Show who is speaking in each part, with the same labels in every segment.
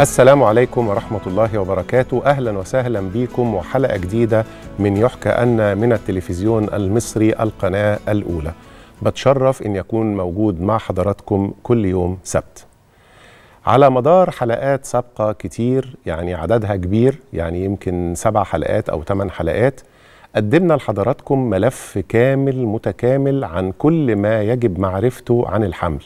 Speaker 1: السلام عليكم ورحمة الله وبركاته أهلا وسهلا بكم وحلقة جديدة من يحكى أن من التلفزيون المصري القناة الأولى بتشرف أن يكون موجود مع حضراتكم كل يوم سبت على مدار حلقات سابقة كتير يعني عددها كبير يعني يمكن سبع حلقات أو ثمان حلقات قدمنا لحضراتكم ملف كامل متكامل عن كل ما يجب معرفته عن الحمل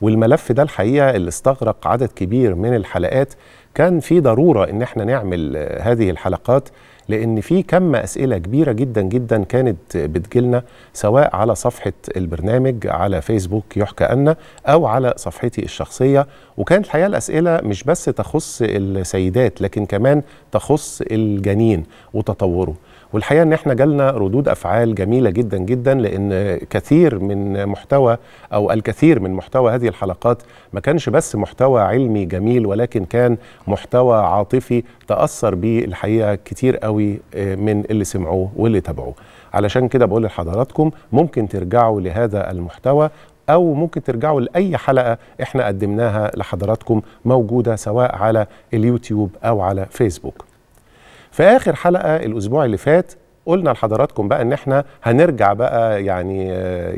Speaker 1: والملف ده الحقيقه اللي استغرق عدد كبير من الحلقات كان في ضروره ان احنا نعمل آه، هذه الحلقات لان في كم اسئله كبيره جدا جدا كانت بتجيلنا سواء على صفحه البرنامج على فيسبوك يحكى أنا او على صفحتي الشخصيه وكانت الحقيقه الاسئله مش بس تخص السيدات لكن كمان تخص الجنين وتطوره والحقيقه ان احنا جالنا ردود افعال جميله جدا جدا لان كثير من محتوى او الكثير من محتوى هذه الحلقات ما كانش بس محتوى علمي جميل ولكن كان محتوى عاطفي تاثر بيه الحقيقه كتير قوي آه، من اللي سمعوه واللي تابعوه علشان كده بقول لحضراتكم ممكن ترجعوا لهذا المحتوى او ممكن ترجعوا لاي حلقه احنا قدمناها لحضراتكم موجوده سواء على اليوتيوب او على فيسبوك في اخر حلقه الاسبوع اللي فات قلنا لحضراتكم بقى ان احنا هنرجع بقى يعني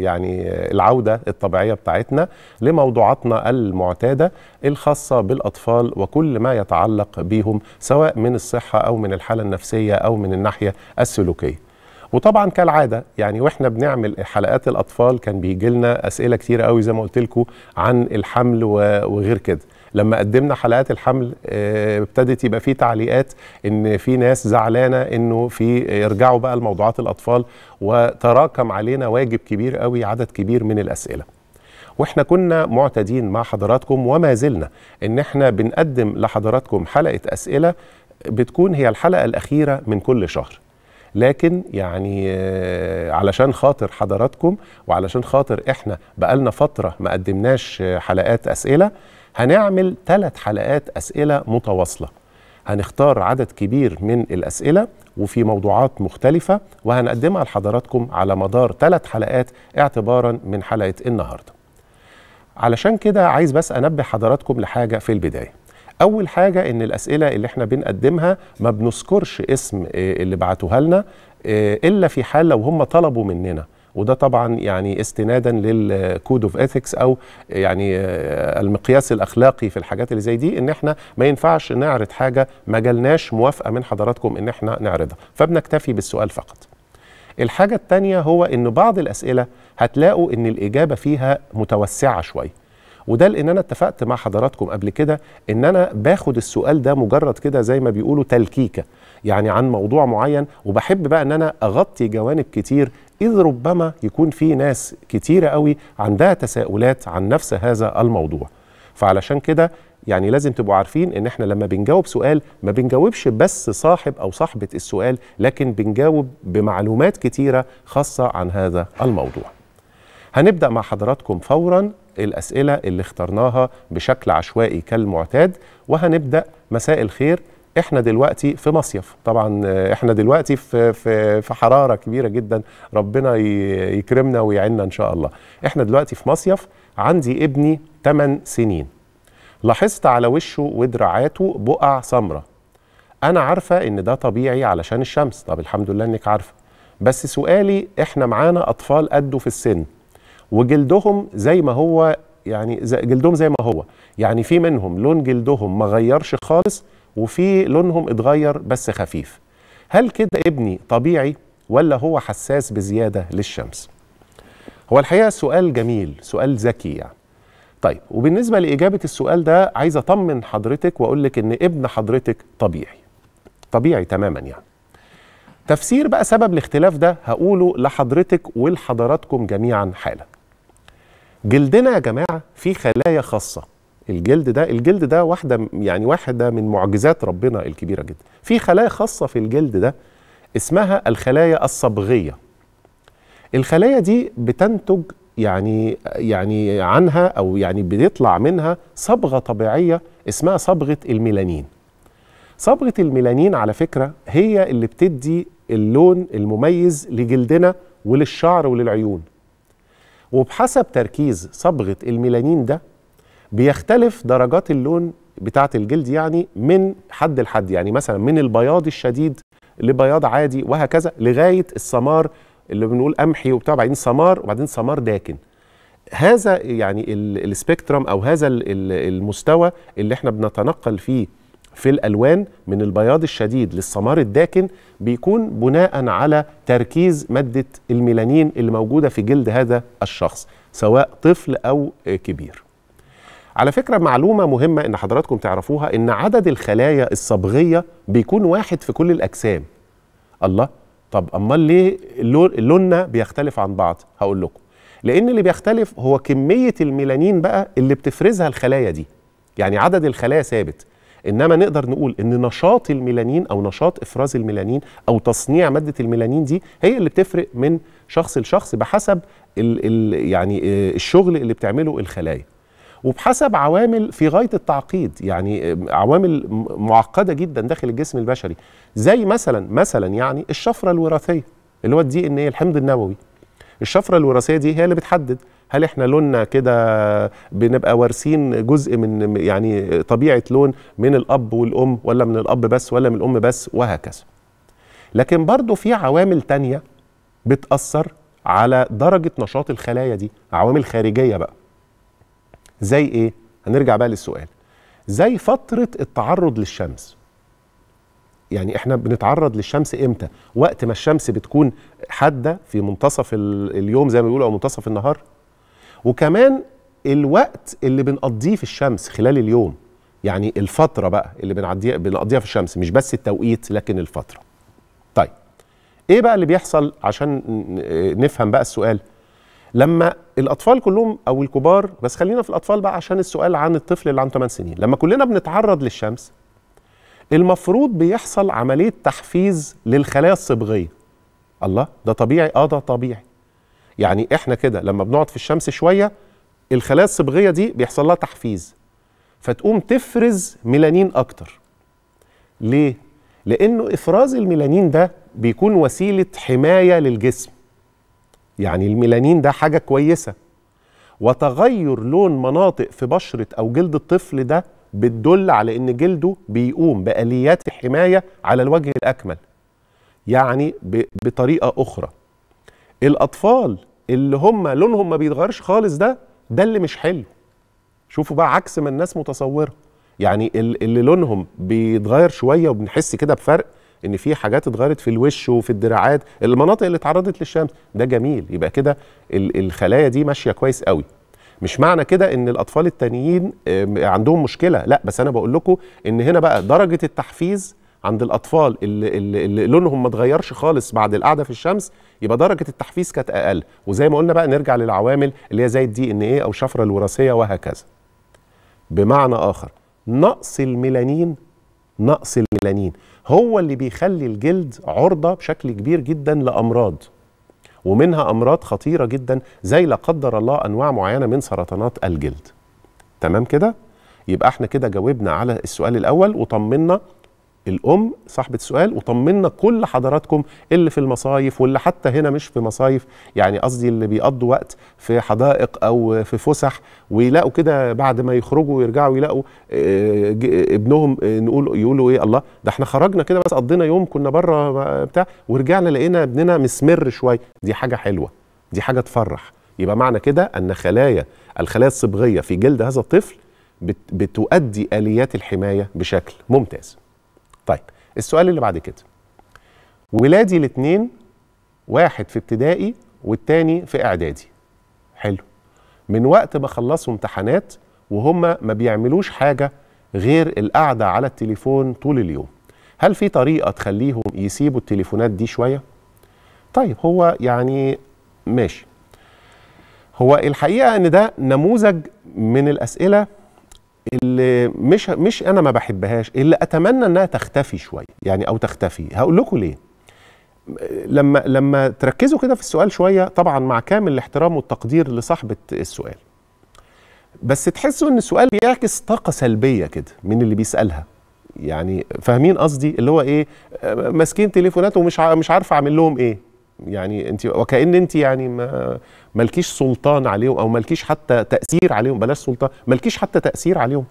Speaker 1: يعني العوده الطبيعيه بتاعتنا لموضوعاتنا المعتاده الخاصه بالاطفال وكل ما يتعلق بيهم سواء من الصحه او من الحاله النفسيه او من الناحيه السلوكيه. وطبعا كالعاده يعني واحنا بنعمل حلقات الاطفال كان بيجي لنا اسئله كتير قوي زي ما قلت لكم عن الحمل وغير كده لما قدمنا حلقات الحمل آه، ابتدت يبقى في تعليقات ان في ناس زعلانه انه في يرجعوا بقى لموضوعات الاطفال وتراكم علينا واجب كبير قوي عدد كبير من الاسئله واحنا كنا معتدين مع حضراتكم وما زلنا ان احنا بنقدم لحضراتكم حلقه اسئله بتكون هي الحلقه الاخيره من كل شهر لكن يعني آه، علشان خاطر حضراتكم وعلشان خاطر احنا بقالنا فتره ما قدمناش حلقات اسئله هنعمل ثلاث حلقات أسئلة متواصلة هنختار عدد كبير من الأسئلة وفي موضوعات مختلفة وهنقدمها لحضراتكم على مدار ثلاث حلقات اعتبارا من حلقة النهاردة علشان كده عايز بس أنبه حضراتكم لحاجة في البداية أول حاجة إن الأسئلة اللي إحنا بنقدمها ما بنذكرش اسم آه، اللي بعتوها لنا آه، إلا في حال لو هم طلبوا مننا وده طبعا يعني استنادا للكود اوف اثكس او يعني آه، المقياس الاخلاقي في الحاجات اللي زي دي ان احنا ما ينفعش نعرض حاجه ما جالناش موافقه من حضراتكم ان احنا نعرضها فبنكتفي بالسؤال فقط الحاجه الثانيه هو ان بعض الاسئله هتلاقوا ان الاجابه فيها متوسعه شويه وده لان انا اتفقت مع حضراتكم قبل كده ان انا باخد السؤال ده مجرد كده زي ما بيقولوا تلكيكه يعني عن موضوع معين وبحب بقى ان انا اغطي جوانب كتير إذ ربما يكون في ناس كتيرة قوي عندها تساؤلات عن نفس هذا الموضوع فعلشان كده يعني لازم تبقوا عارفين ان احنا لما بنجاوب سؤال ما بنجاوبش بس صاحب او صاحبة السؤال لكن بنجاوب بمعلومات كتيرة خاصة عن هذا الموضوع هنبدأ مع حضراتكم فورا الأسئلة اللي اخترناها بشكل عشوائي كالمعتاد وهنبدأ مساء الخير احنا دلوقتي في مصيف طبعا آه، احنا دلوقتي في في في حراره كبيره جدا ربنا يكرمنا ويعيننا ان شاء الله احنا دلوقتي في مصيف عندي ابني 8 سنين لاحظت على وشه ودراعاته بقع سمراء انا عارفه ان ده طبيعي علشان الشمس طب الحمد لله انك عارفه بس سؤالي احنا معانا اطفال قده في السن وجلدهم زي ما هو يعني جلدهم زي ما هو يعني في منهم لون جلدهم ما غيرش خالص وفي لونهم اتغير بس خفيف هل كده ابني طبيعي ولا هو حساس بزيادة للشمس هو الحقيقة سؤال جميل سؤال ذكي يعني طيب وبالنسبة لإجابة السؤال ده عايز أطمن حضرتك وأقول لك إن ابن حضرتك طبيعي طبيعي تماما يعني تفسير بقى سبب الاختلاف ده هقوله لحضرتك ولحضراتكم جميعا حالا جلدنا يا جماعة فيه خلايا خاصة الجلد ده الجلد ده واحده يعني واحده من معجزات ربنا الكبيره جدا في خلايا خاصه في الجلد ده اسمها الخلايا الصبغيه الخلايا دي بتنتج يعني يعني عنها او يعني بيطلع منها صبغه طبيعيه اسمها صبغه الميلانين صبغه الميلانين على فكره هي اللي بتدي اللون المميز لجلدنا وللشعر وللعيون وبحسب تركيز صبغه الميلانين ده بيختلف درجات اللون بتاعة الجلد يعني من حد لحد يعني مثلا من البياض الشديد لبياض عادي وهكذا لغاية السمار اللي بنقول قمحي وبتاع بعدين سمار وبعدين سمار داكن هذا يعني السبيكترم او هذا المستوى اللي احنا بنتنقل فيه في الالوان من البياض الشديد للسمار الداكن بيكون بناء على تركيز ماده الميلانين اللي موجوده في جلد هذا الشخص سواء طفل او كبير على فكرة معلومة مهمة إن حضراتكم تعرفوها إن عدد الخلايا الصبغية بيكون واحد في كل الأجسام الله طب أمال ليه لوننا بيختلف عن بعض هقول لكم لأن اللي بيختلف هو كمية الميلانين بقى اللي بتفرزها الخلايا دي يعني عدد الخلايا ثابت انما نقدر نقول ان نشاط الميلانين او نشاط افراز الميلانين او تصنيع ماده الميلانين دي هي اللي بتفرق من شخص لشخص بحسب الـ الـ يعني آه، الشغل اللي بتعمله الخلايا وبحسب عوامل في غايه التعقيد يعني عوامل معقده جدا داخل الجسم البشري زي مثلا مثلا يعني الشفره الوراثيه اللي هو الدي ان ايه الحمض النووي الشفره الوراثيه دي هي اللي بتحدد هل احنا لوننا كده بنبقى وارثين جزء من يعني طبيعه لون من الاب والام ولا من الاب بس ولا من الام بس وهكذا لكن برضو في عوامل تانية بتاثر على درجه نشاط الخلايا دي عوامل خارجيه بقى زي ايه هنرجع بقى للسؤال زي فتره التعرض للشمس يعني احنا بنتعرض للشمس امتى وقت ما الشمس بتكون حاده في منتصف اليوم زي ما بيقولوا او منتصف النهار وكمان الوقت اللي بنقضيه في الشمس خلال اليوم يعني الفتره بقى اللي بنعديها بنقضيها في الشمس مش بس التوقيت لكن الفتره طيب ايه بقى اللي بيحصل عشان نفهم بقى السؤال لما الاطفال كلهم او الكبار بس خلينا في الاطفال بقى عشان السؤال عن الطفل اللي عنده 8 سنين لما كلنا بنتعرض للشمس المفروض بيحصل عمليه تحفيز للخلايا الصبغيه الله ده طبيعي اه ده طبيعي يعني احنا كده لما بنقعد في الشمس شويه الخلايا الصبغيه دي بيحصل لها تحفيز فتقوم تفرز ميلانين اكتر ليه لانه افراز الميلانين ده بيكون وسيله حمايه للجسم يعني الميلانين ده حاجة كويسة وتغير لون مناطق في بشرة أو جلد الطفل ده بتدل على إن جلده بيقوم بآليات الحماية على الوجه الأكمل يعني بطريقة أخرى الأطفال اللي هم لونهم ما بيتغيرش خالص ده ده اللي مش حلو شوفوا بقى عكس ما الناس متصوره يعني اللي لونهم بيتغير شويه وبنحس كده بفرق ان في حاجات اتغيرت في الوش وفي الدراعات المناطق اللي اتعرضت للشمس ده جميل يبقى كده الخلايا دي ماشيه كويس قوي مش معنى كده ان الاطفال التانيين عندهم مشكله لا بس انا بقول لكم ان هنا بقى درجه التحفيز عند الاطفال اللي, اللي لونهم ما اتغيرش خالص بعد القعده في الشمس يبقى درجه التحفيز كانت اقل وزي ما قلنا بقى نرجع للعوامل اللي هي زي الدي ان ايه او الشفره الوراثيه وهكذا بمعنى اخر نقص الميلانين نقص الميلانين هو اللي بيخلي الجلد عرضة بشكل كبير جدا لأمراض ومنها أمراض خطيرة جدا زي لا قدر الله أنواع معينة من سرطانات الجلد تمام كده؟ يبقى احنا كده جاوبنا على السؤال الأول وطمنا الام صاحبه السؤال وطمنا كل حضراتكم اللي في المصايف واللي حتى هنا مش في مصايف يعني قصدي اللي بيقضوا وقت في حدائق او في فسح ويلاقوا كده بعد ما يخرجوا ويرجعوا يلاقوا آه، ابنهم آه، نقول يقولوا ايه الله ده احنا خرجنا كده بس قضينا يوم كنا بره بتاع ورجعنا لقينا ابننا مسمر شويه دي حاجه حلوه دي حاجه تفرح يبقى معنى كده ان خلايا الخلايا الصبغيه في جلد هذا الطفل بتؤدي اليات الحمايه بشكل ممتاز السؤال اللي بعد كده ولادي الاثنين واحد في ابتدائي والتاني في اعدادي حلو من وقت بخلصوا امتحانات وهم ما بيعملوش حاجه غير القعده على التليفون طول اليوم هل في طريقه تخليهم يسيبوا التليفونات دي شويه طيب هو يعني ماشي هو الحقيقه ان ده نموذج من الاسئله اللي مش مش انا ما بحبهاش اللي اتمنى انها تختفي شويه يعني او تختفي هقول لكم ليه لما لما تركزوا كده في السؤال شويه طبعا مع كامل الاحترام والتقدير لصاحبه السؤال بس تحسوا ان السؤال بيعكس طاقه سلبيه كده من اللي بيسالها يعني فاهمين قصدي اللي هو ايه آه، ماسكين تليفونات ومش مش عارف اعمل لهم ايه يعني انت وكان انت يعني ما مالكيش سلطان عليهم او مالكيش حتى تاثير عليهم بلاش سلطان مالكيش حتى تاثير عليهم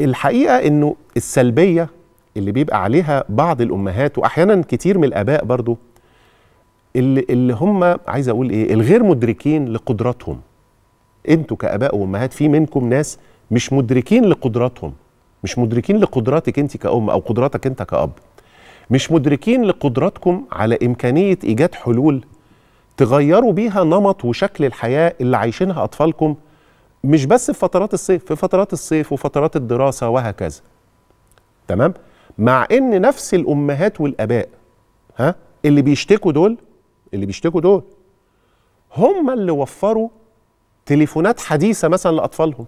Speaker 1: الحقيقه انه السلبيه اللي بيبقى عليها بعض الامهات واحيانا كتير من الاباء برضو اللي, اللي هم عايز اقول ايه الغير مدركين لقدراتهم انتوا كاباء وامهات في منكم ناس مش مدركين لقدراتهم مش مدركين لقدراتك انت كأم او قدراتك انت كأب مش مدركين لقدراتكم على إمكانية إيجاد حلول تغيروا بيها نمط وشكل الحياة اللي عايشينها أطفالكم مش بس في فترات الصيف في فترات الصيف وفترات الدراسة وهكذا تمام؟ مع ان نفس الامهات والاباء ها اللي بيشتكوا دول اللي بيشتكوا دول هم اللي وفروا تليفونات حديثه مثلا لاطفالهم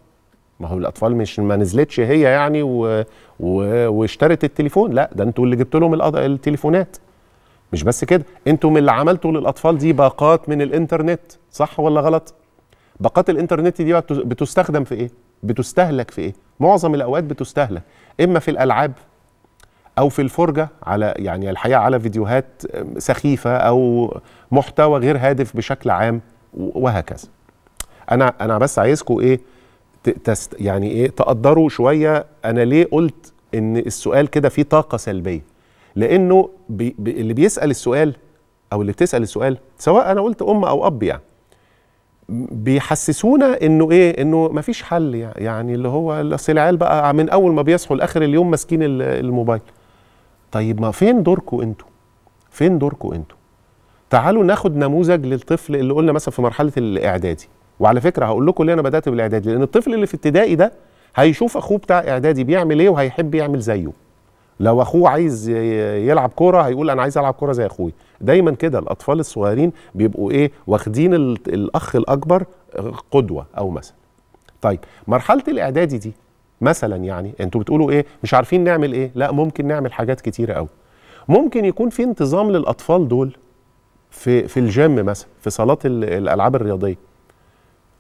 Speaker 1: ما هو الاطفال مش ما نزلتش هي يعني و... و... واشترت التليفون لا ده انتوا اللي جبتوا لهم الأض... التليفونات مش بس كده من اللي عملتوا للاطفال دي باقات من الانترنت صح ولا غلط باقات الانترنت دي بتستخدم في ايه بتستهلك في ايه معظم الاوقات بتستهلك اما في الالعاب او في الفرجه على يعني الحقيقه على فيديوهات سخيفه او محتوى غير هادف بشكل عام وهكذا انا انا بس عايزكم ايه تست يعني ايه تقدروا شويه انا ليه قلت ان السؤال كده فيه طاقه سلبيه لانه بي بي اللي بيسال السؤال او اللي بتسال السؤال سواء انا قلت ام او اب يعني بيحسسونا انه ايه انه مفيش حل يعني اللي هو اصل العيال بقى من اول ما بيصحوا لاخر اليوم ماسكين الموبايل طيب ما فين دوركم انتوا فين دوركم انتوا تعالوا ناخد نموذج للطفل اللي قلنا مثلا في مرحله الاعدادي وعلى فكره هقول لكم ليه انا بدات بالاعدادي لان الطفل اللي في ابتدائي ده هيشوف اخوه بتاع اعدادي بيعمل ايه وهيحب يعمل زيه لو اخوه عايز يلعب كوره هيقول انا عايز العب كوره زي اخوي دايما كده الاطفال الصغيرين بيبقوا ايه واخدين الاخ الاكبر قدوه او مثل طيب مرحله الاعدادي دي مثلا يعني انتوا بتقولوا ايه مش عارفين نعمل ايه لا ممكن نعمل حاجات كتيره قوي ممكن يكون في انتظام للاطفال دول في في الجيم مثلا في صالات الالعاب الرياضيه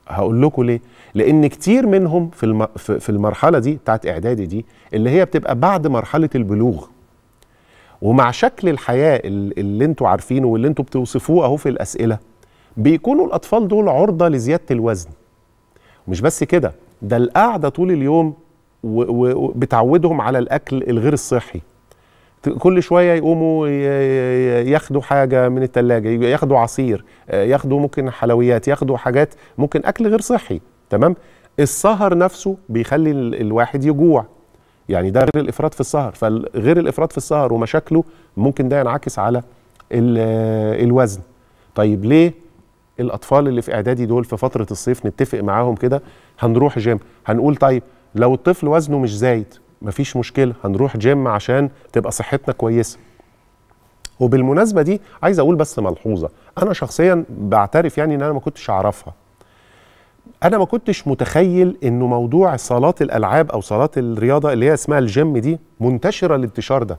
Speaker 1: هقول لكم ليه لان كتير منهم في في المرحله دي بتاعت اعدادي دي اللي هي بتبقى بعد مرحله البلوغ ومع شكل الحياه اللي انتوا عارفينه واللي انتوا بتوصفوه اهو في الاسئله بيكونوا الاطفال دول عرضه لزياده الوزن مش بس كده ده القعده طول اليوم وبتعودهم على الاكل الغير الصحي كل شويه يقوموا ياخدوا حاجه من الثلاجه ياخدوا عصير آه، ياخدوا ممكن حلويات ياخدوا حاجات ممكن اكل غير صحي تمام السهر نفسه بيخلي الواحد يجوع يعني ده غير الافراط في السهر فغير الافراط في السهر ومشاكله ممكن ده ينعكس على الوزن طيب ليه الاطفال اللي في اعدادي دول في فتره الصيف نتفق معاهم كده هنروح جيم هنقول طيب لو الطفل وزنه مش زايد مفيش مشكله هنروح جيم عشان تبقى صحتنا كويسه وبالمناسبه دي عايز اقول بس ملحوظه انا شخصيا بعترف يعني ان انا ما كنتش اعرفها انا ما كنتش متخيل انه موضوع صالات الالعاب او صالات الرياضه اللي هي اسمها الجيم دي منتشره الانتشار ده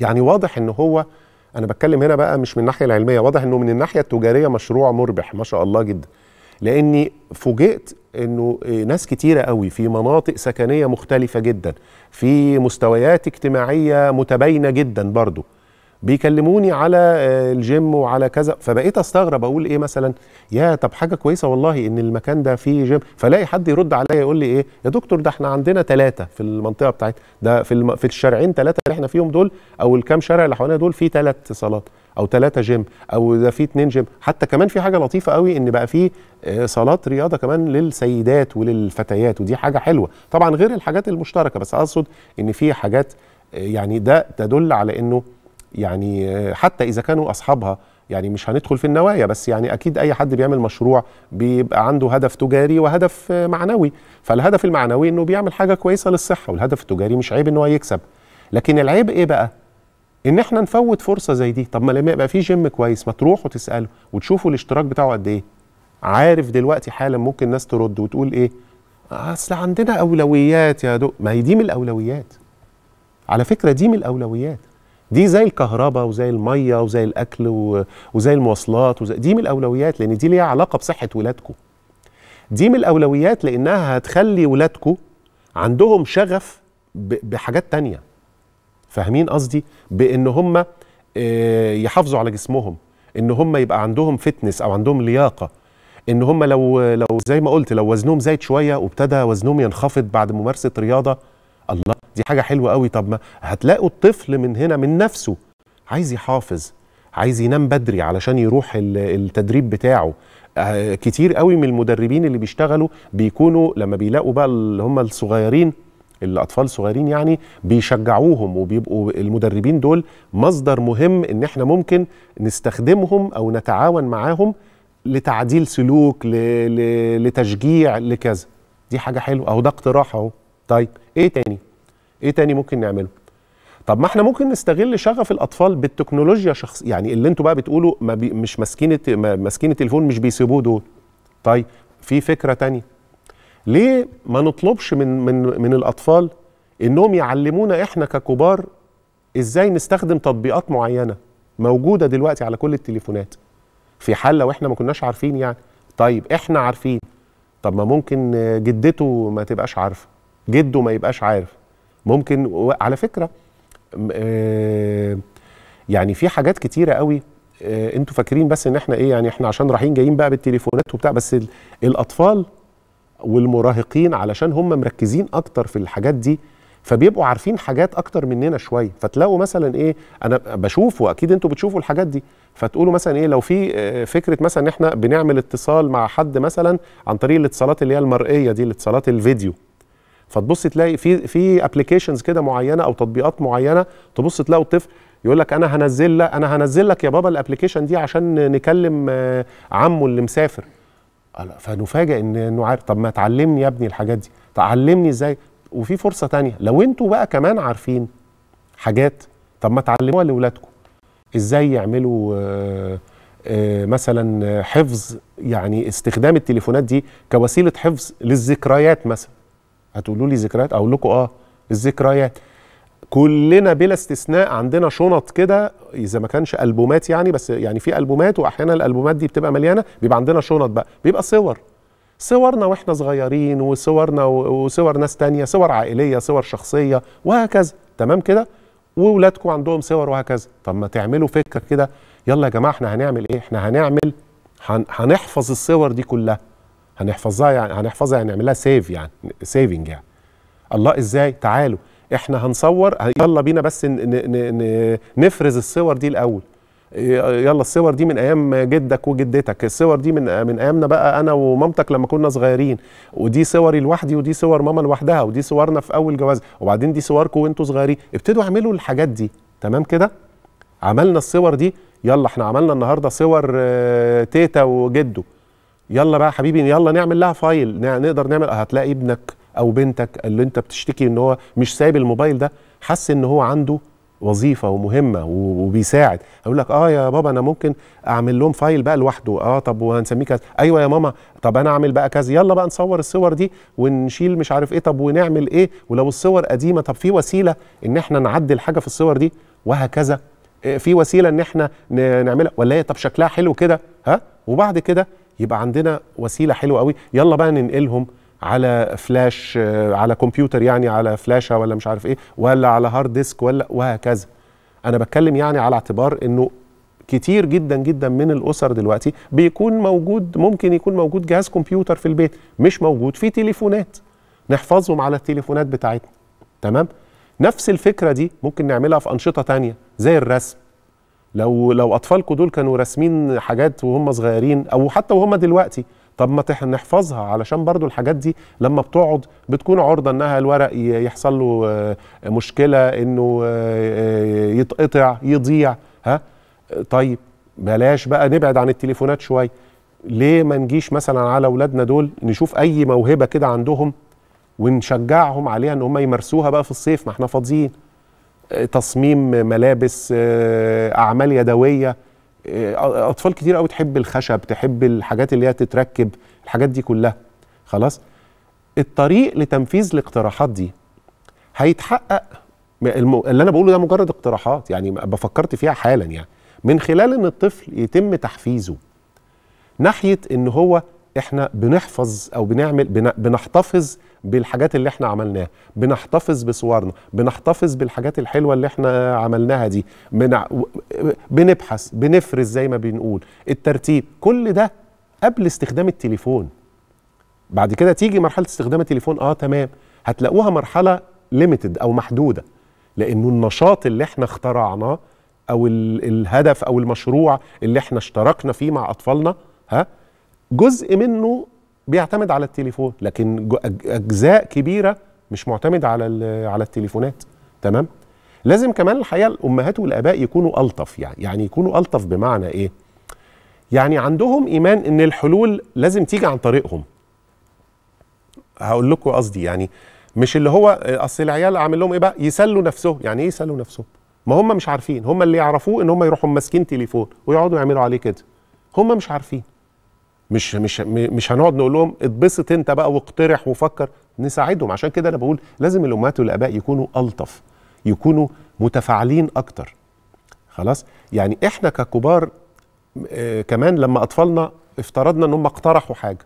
Speaker 1: يعني واضح ان هو انا بتكلم هنا بقى مش من الناحيه العلميه واضح انه من الناحيه التجاريه مشروع مربح ما شاء الله جدا لاني فوجئت انه ناس كتيره قوي في مناطق سكنيه مختلفه جدا في مستويات اجتماعيه متباينه جدا برضو بيكلموني على آه، الجيم وعلى كذا فبقيت استغرب اقول ايه مثلا يا طب حاجه كويسه والله ان المكان ده فيه جيم فلاقي حد يرد عليا يقول لي ايه يا دكتور ده احنا عندنا ثلاثه في المنطقه بتاعتنا ده في الم... في الشارعين ثلاثه اللي احنا فيهم دول او الكام شارع اللي حوالينا دول فيه ثلاث صالات او ثلاثه جيم او ده في اتنين جيم حتى كمان في حاجه لطيفه قوي ان بقى في آه، صالات رياضه كمان للسيدات وللفتيات ودي حاجه حلوه طبعا غير الحاجات المشتركه بس اقصد ان في حاجات آه، يعني ده تدل على انه يعني آه، حتى اذا كانوا اصحابها يعني مش هندخل في النوايا بس يعني اكيد اي حد بيعمل مشروع بيبقى عنده هدف تجاري وهدف معنوي فالهدف المعنوي انه بيعمل حاجه كويسه للصحه والهدف التجاري مش عيب ان هو يكسب لكن العيب ايه بقى ان احنا نفوت فرصه زي دي طب ما لما يبقى في جيم كويس ما تروح وتساله وتشوفوا الاشتراك بتاعه قد ايه عارف دلوقتي حالا ممكن ناس ترد وتقول ايه اصل عندنا اولويات يا دو ما هي دي من الاولويات على فكره دي من الاولويات دي زي الكهرباء وزي الميه وزي الاكل و... وزي المواصلات وزي... دي من الاولويات لان دي ليها علاقه بصحه ولادكم دي من الاولويات لانها هتخلي ولادكم عندهم شغف ب... بحاجات تانيه فاهمين قصدي بان هم آه، يحافظوا على جسمهم ان هم يبقى عندهم فتنس او عندهم لياقه ان هم لو لو زي ما قلت لو وزنهم زايد شويه وابتدى وزنهم ينخفض بعد ممارسه رياضه الله دي حاجه حلوه قوي طب ما هتلاقوا الطفل من هنا من نفسه عايز يحافظ عايز ينام بدري علشان يروح التدريب بتاعه آه، كتير قوي من المدربين اللي بيشتغلوا بيكونوا لما بيلاقوا بقى اللي هم الصغيرين الاطفال الصغيرين يعني بيشجعوهم وبيبقوا المدربين دول مصدر مهم ان احنا ممكن نستخدمهم او نتعاون معاهم لتعديل سلوك لتشجيع لكذا دي حاجه حلوه اهو ده اقتراح اهو طيب ايه تاني ايه تاني ممكن نعمله طب ما احنا ممكن نستغل شغف الاطفال بالتكنولوجيا شخص يعني اللي انتوا بقى بتقولوا ما بي مش ماسكين ماسكين التليفون مش بيسيبوه دول طيب في فكره تانية ليه ما نطلبش من من من الاطفال انهم يعلمونا احنا ككبار ازاي نستخدم تطبيقات معينه موجوده دلوقتي على كل التليفونات في حال لو احنا ما كناش عارفين يعني طيب احنا عارفين طب ما ممكن جدته ما تبقاش عارفه جده ما يبقاش عارف ممكن على فكره آه، يعني في حاجات كتيره قوي آه، انتوا فاكرين بس ان احنا ايه يعني احنا عشان رايحين جايين بقى بالتليفونات وبتاع بس الاطفال والمراهقين علشان هم مركزين اكتر في الحاجات دي فبيبقوا عارفين حاجات اكتر مننا شويه فتلاقوا مثلا ايه انا بشوف واكيد انتوا بتشوفوا الحاجات دي فتقولوا مثلا ايه لو في آه، فكره مثلا ان احنا بنعمل اتصال مع حد مثلا عن طريق الاتصالات اللي هي المرئيه دي الاتصالات الفيديو فتبص تلاقي في في ابلكيشنز كده معينه او تطبيقات معينه تبص تلاقوا الطفل يقول لك انا هنزل لك انا هنزل لك يا بابا الابلكيشن دي عشان نكلم آه، عمه اللي مسافر فنفاجئ ان انه عارف طب ما تعلمني يا ابني الحاجات دي تعلمني ازاي وفي فرصه تانية لو انتوا بقى كمان عارفين حاجات طب ما تعلموها لاولادكم ازاي يعملوا آآ آه، آآ آه، مثلا حفظ يعني استخدام التليفونات دي كوسيله حفظ للذكريات مثلا هتقولوا لي ذكريات اقول لكم اه الذكريات كلنا بلا استثناء عندنا شنط كده اذا ما كانش البومات يعني بس يعني في البومات واحيانا الالبومات دي بتبقى مليانه بيبقى عندنا شنط بقى بيبقى صور صورنا واحنا صغيرين وصورنا وصور ناس تانية صور عائليه صور شخصيه وهكذا تمام كده واولادكم عندهم صور وهكذا طب ما تعملوا فكره كده يلا يا جماعه احنا هنعمل ايه احنا هنعمل هنحفظ الصور دي كلها هنحفظها يعني هنحفظها يعني نعملها لها سيف يعني سيفنج يعني الله ازاي تعالوا احنا هنصور يلا بينا بس نفرز الصور دي الاول يلا الصور دي من ايام جدك وجدتك الصور دي من من ايامنا بقى انا ومامتك لما كنا صغيرين ودي صوري لوحدي ودي صور ماما لوحدها ودي صورنا في اول جواز وبعدين دي صوركم وانتوا صغيرين ابتدوا اعملوا الحاجات دي تمام كده عملنا الصور دي يلا احنا عملنا النهارده صور آه، تيتا وجده يلا بقى حبيبي يلا نعمل لها فايل نقدر نعمل هتلاقي ابنك او بنتك اللي انت بتشتكي ان هو مش سايب الموبايل ده حس ان هو عنده وظيفه ومهمه وبيساعد اقول لك اه يا بابا انا ممكن اعمل لهم فايل بقى لوحده اه طب وهنسميه كذا ايوه يا ماما طب انا اعمل بقى كذا يلا بقى نصور الصور دي ونشيل مش عارف ايه طب ونعمل ايه ولو الصور قديمه طب في وسيله ان احنا نعدل حاجه في الصور دي وهكذا إيه، في وسيله ان احنا نعملها ولا هي إيه؟ طب شكلها حلو كده ها وبعد كده يبقى عندنا وسيله حلوه قوي يلا بقى ننقلهم على فلاش على كمبيوتر يعني على فلاشة ولا مش عارف ايه ولا على هارد ديسك ولا وهكذا انا بتكلم يعني على اعتبار انه كتير جدا جدا من الاسر دلوقتي بيكون موجود ممكن يكون موجود جهاز كمبيوتر في البيت مش موجود في تليفونات نحفظهم على التليفونات بتاعتنا تمام نفس الفكره دي ممكن نعملها في انشطه تانية زي الرسم لو لو اطفالكم دول كانوا راسمين حاجات وهم صغيرين او حتى وهم دلوقتي طب ما نحفظها علشان برضو الحاجات دي لما بتقعد بتكون عرضه انها الورق يحصل له آه، مشكله انه آه، آه، يتقطع يضيع ها طيب بلاش بقى نبعد عن التليفونات شويه ليه ما نجيش مثلا على اولادنا دول نشوف اي موهبه كده عندهم ونشجعهم عليها ان هم يمارسوها بقى في الصيف ما احنا فاضيين تصميم ملابس اعمال يدويه آه، اطفال كتير قوي تحب الخشب تحب الحاجات اللي هي تتركب الحاجات دي كلها خلاص الطريق لتنفيذ الاقتراحات دي هيتحقق اللي انا بقوله ده مجرد اقتراحات يعني بفكرت فيها حالا يعني من خلال ان الطفل يتم تحفيزه ناحيه ان هو احنا بنحفظ او بنعمل بنحتفظ بالحاجات اللي احنا عملناها بنحتفظ بصورنا بنحتفظ بالحاجات الحلوه اللي احنا عملناها دي بنع... بنبحث بنفرز زي ما بنقول الترتيب كل ده قبل استخدام التليفون بعد كده تيجي مرحله استخدام التليفون اه تمام هتلاقوها مرحله ليميتد او محدوده لانه النشاط اللي احنا اخترعناه او الهدف او المشروع اللي احنا اشتركنا فيه مع اطفالنا ها جزء منه بيعتمد على التليفون لكن اجزاء كبيره مش معتمد على على التليفونات تمام لازم كمان الحقيقه الامهات والاباء يكونوا الطف يعني يعني يكونوا الطف بمعنى ايه يعني عندهم ايمان ان الحلول لازم تيجي عن طريقهم هقول لكم قصدي يعني مش اللي هو اصل العيال اعمل لهم ايه بقى يسلوا نفسهم يعني ايه يسلوا نفسهم ما هم مش عارفين هم اللي يعرفوه ان هم يروحوا ماسكين تليفون ويقعدوا يعملوا عليه كده هم مش عارفين مش مش مش هنقعد نقول لهم اتبسط انت بقى واقترح وفكر نساعدهم عشان كده انا بقول لازم الامهات والاباء يكونوا الطف يكونوا متفاعلين اكتر خلاص يعني احنا ككبار آه، كمان لما اطفالنا افترضنا ان هم اقترحوا حاجه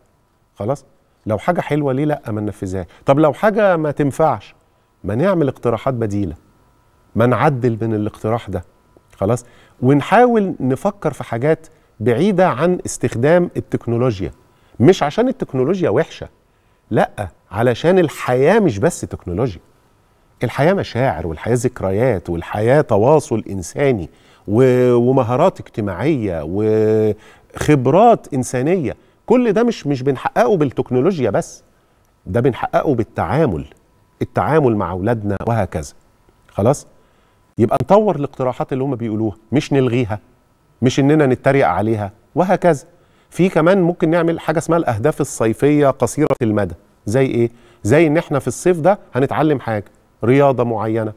Speaker 1: خلاص لو حاجه حلوه ليه لا ما ننفذهاش طب لو حاجه ما تنفعش ما نعمل اقتراحات بديله ما نعدل من الاقتراح ده خلاص ونحاول نفكر في حاجات بعيده عن استخدام التكنولوجيا مش عشان التكنولوجيا وحشه لا علشان الحياه مش بس تكنولوجيا الحياه مشاعر والحياه ذكريات والحياه تواصل انساني ومهارات اجتماعيه وخبرات انسانيه كل ده مش مش بنحققه بالتكنولوجيا بس ده بنحققه بالتعامل التعامل مع اولادنا وهكذا خلاص يبقى نطور الاقتراحات اللي هم بيقولوها مش نلغيها مش اننا نتريق عليها وهكذا في كمان ممكن نعمل حاجه اسمها الاهداف الصيفيه قصيره المدى زي ايه زي ان احنا في الصيف ده هنتعلم حاجه رياضه معينه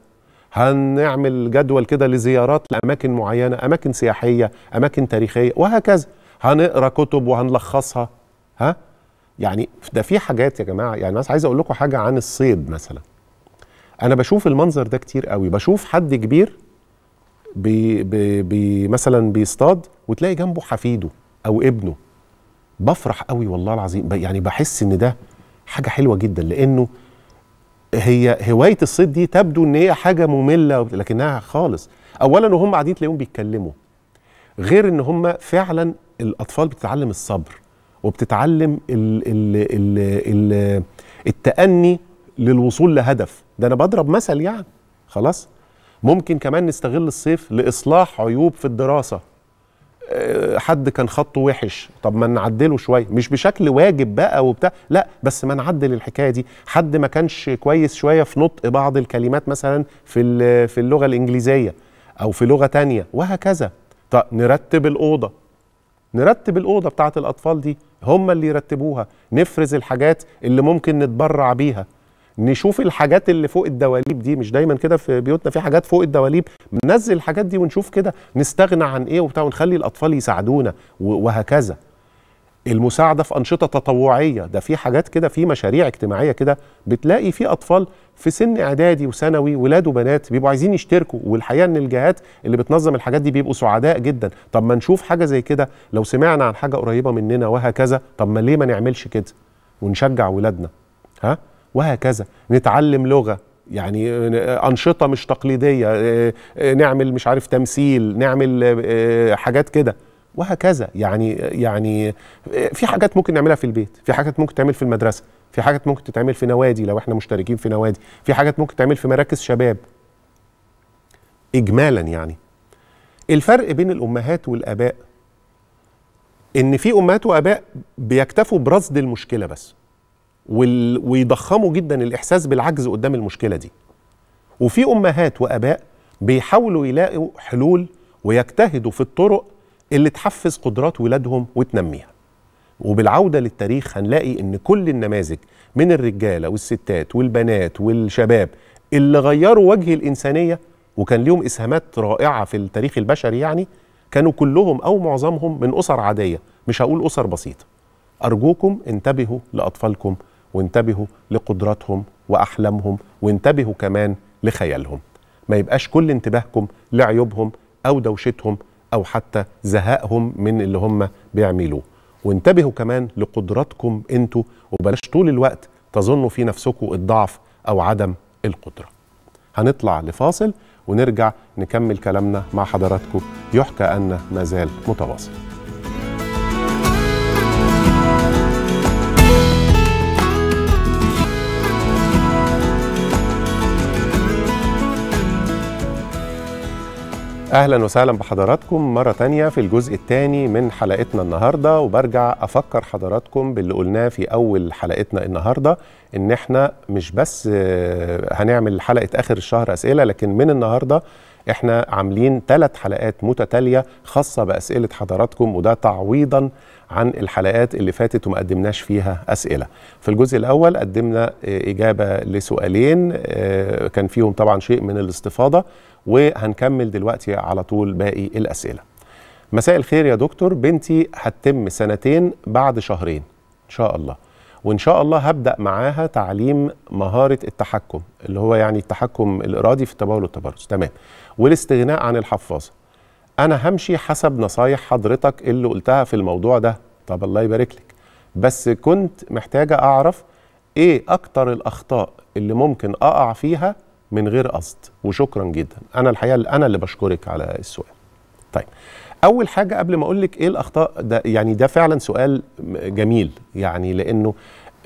Speaker 1: هنعمل جدول كده لزيارات لاماكن معينه اماكن سياحيه اماكن تاريخيه وهكذا هنقرا كتب وهنلخصها ها يعني ده في حاجات يا جماعه يعني بس عايز اقول لكم حاجه عن الصيد مثلا انا بشوف المنظر ده كتير قوي بشوف حد كبير بي بي بي مثلا بيصطاد وتلاقي جنبه حفيده او ابنه بفرح قوي والله العظيم يعني بحس ان ده حاجه حلوه جدا لانه هي هوايه الصيد دي تبدو ان هي حاجه ممله لكنها خالص اولا وهم قاعدين تلاقيهم بيتكلموا غير ان هم فعلا الاطفال بتتعلم الصبر وبتتعلم الـ الـ الـ الـ التأني للوصول لهدف ده انا بضرب مثل يعني خلاص ممكن كمان نستغل الصيف لاصلاح عيوب في الدراسه آه، حد كان خطه وحش طب ما نعدله شويه مش بشكل واجب بقى وبتاع لا بس ما نعدل الحكايه دي حد ما كانش كويس شويه في نطق بعض الكلمات مثلا في في اللغه الانجليزيه او في لغه تانية وهكذا طب نرتب الاوضه نرتب الاوضه بتاعه الاطفال دي هم اللي يرتبوها نفرز الحاجات اللي ممكن نتبرع بيها نشوف الحاجات اللي فوق الدواليب دي مش دايما كده في بيوتنا في حاجات فوق الدواليب ننزل الحاجات دي ونشوف كده نستغنى عن ايه وبتاع ونخلي الاطفال يساعدونا وهكذا المساعده في انشطه تطوعيه ده في حاجات كده في مشاريع اجتماعيه كده بتلاقي في اطفال في سن اعدادي وثانوي ولاد وبنات بيبقوا عايزين يشتركوا والحقيقه ان الجهات اللي بتنظم الحاجات دي بيبقوا سعداء جدا طب ما نشوف حاجه زي كده لو سمعنا عن حاجه قريبه مننا وهكذا طب ما ليه ما نعملش كده ونشجع ولادنا ها وهكذا نتعلم لغه يعني انشطه مش تقليديه آه، آه، نعمل مش عارف تمثيل نعمل آه، حاجات كده وهكذا يعني يعني في حاجات ممكن نعملها في البيت في حاجات ممكن تعمل في المدرسه في حاجات ممكن تتعمل في نوادي لو احنا مشتركين في نوادي في حاجات ممكن تعمل في مراكز شباب اجمالا يعني الفرق بين الامهات والاباء ان في امهات واباء بيكتفوا برصد المشكله بس ويضخموا جدا الاحساس بالعجز قدام المشكله دي وفي امهات واباء بيحاولوا يلاقوا حلول ويجتهدوا في الطرق اللي تحفز قدرات ولادهم وتنميها وبالعوده للتاريخ هنلاقي ان كل النماذج من الرجاله والستات والبنات والشباب اللي غيروا وجه الانسانيه وكان ليهم اسهامات رائعه في التاريخ البشري يعني كانوا كلهم او معظمهم من اسر عاديه مش هقول اسر بسيطه ارجوكم انتبهوا لاطفالكم وانتبهوا لقدراتهم واحلامهم وانتبهوا كمان لخيالهم ما يبقاش كل انتباهكم لعيوبهم او دوشتهم او حتى زهائهم من اللي هم بيعملوه وانتبهوا كمان لقدراتكم انتوا وبلاش طول الوقت تظنوا في نفسكم الضعف او عدم القدره هنطلع لفاصل ونرجع نكمل كلامنا مع حضراتكم يحكى أن ما زال متواصل اهلا وسهلا بحضراتكم مره تانية في الجزء الثاني من حلقتنا النهارده وبرجع افكر حضراتكم باللي قلناه في اول حلقتنا النهارده ان احنا مش بس آه، هنعمل حلقه اخر الشهر اسئله لكن من النهارده احنا عاملين ثلاث حلقات متتاليه خاصه باسئله حضراتكم وده تعويضا عن الحلقات اللي فاتت وما قدمناش فيها اسئله. في الجزء الاول قدمنا آه، اجابه لسؤالين آه، كان فيهم طبعا شيء من الاستفاضه وهنكمل دلوقتي على طول باقي الأسئلة مساء الخير يا دكتور بنتي هتتم سنتين بعد شهرين إن شاء الله وإن شاء الله هبدأ معاها تعليم مهارة التحكم اللي هو يعني التحكم الإرادي في التبول والتبرج تمام والاستغناء عن الحفاظة أنا همشي حسب نصايح حضرتك اللي قلتها في الموضوع ده طب الله يبارك لك بس كنت محتاجة أعرف إيه أكتر الأخطاء اللي ممكن أقع فيها من غير قصد وشكرا جدا انا الحقيقه انا اللي بشكرك على السؤال طيب اول حاجه قبل ما اقول لك ايه الاخطاء ده يعني ده فعلا سؤال جميل يعني لانه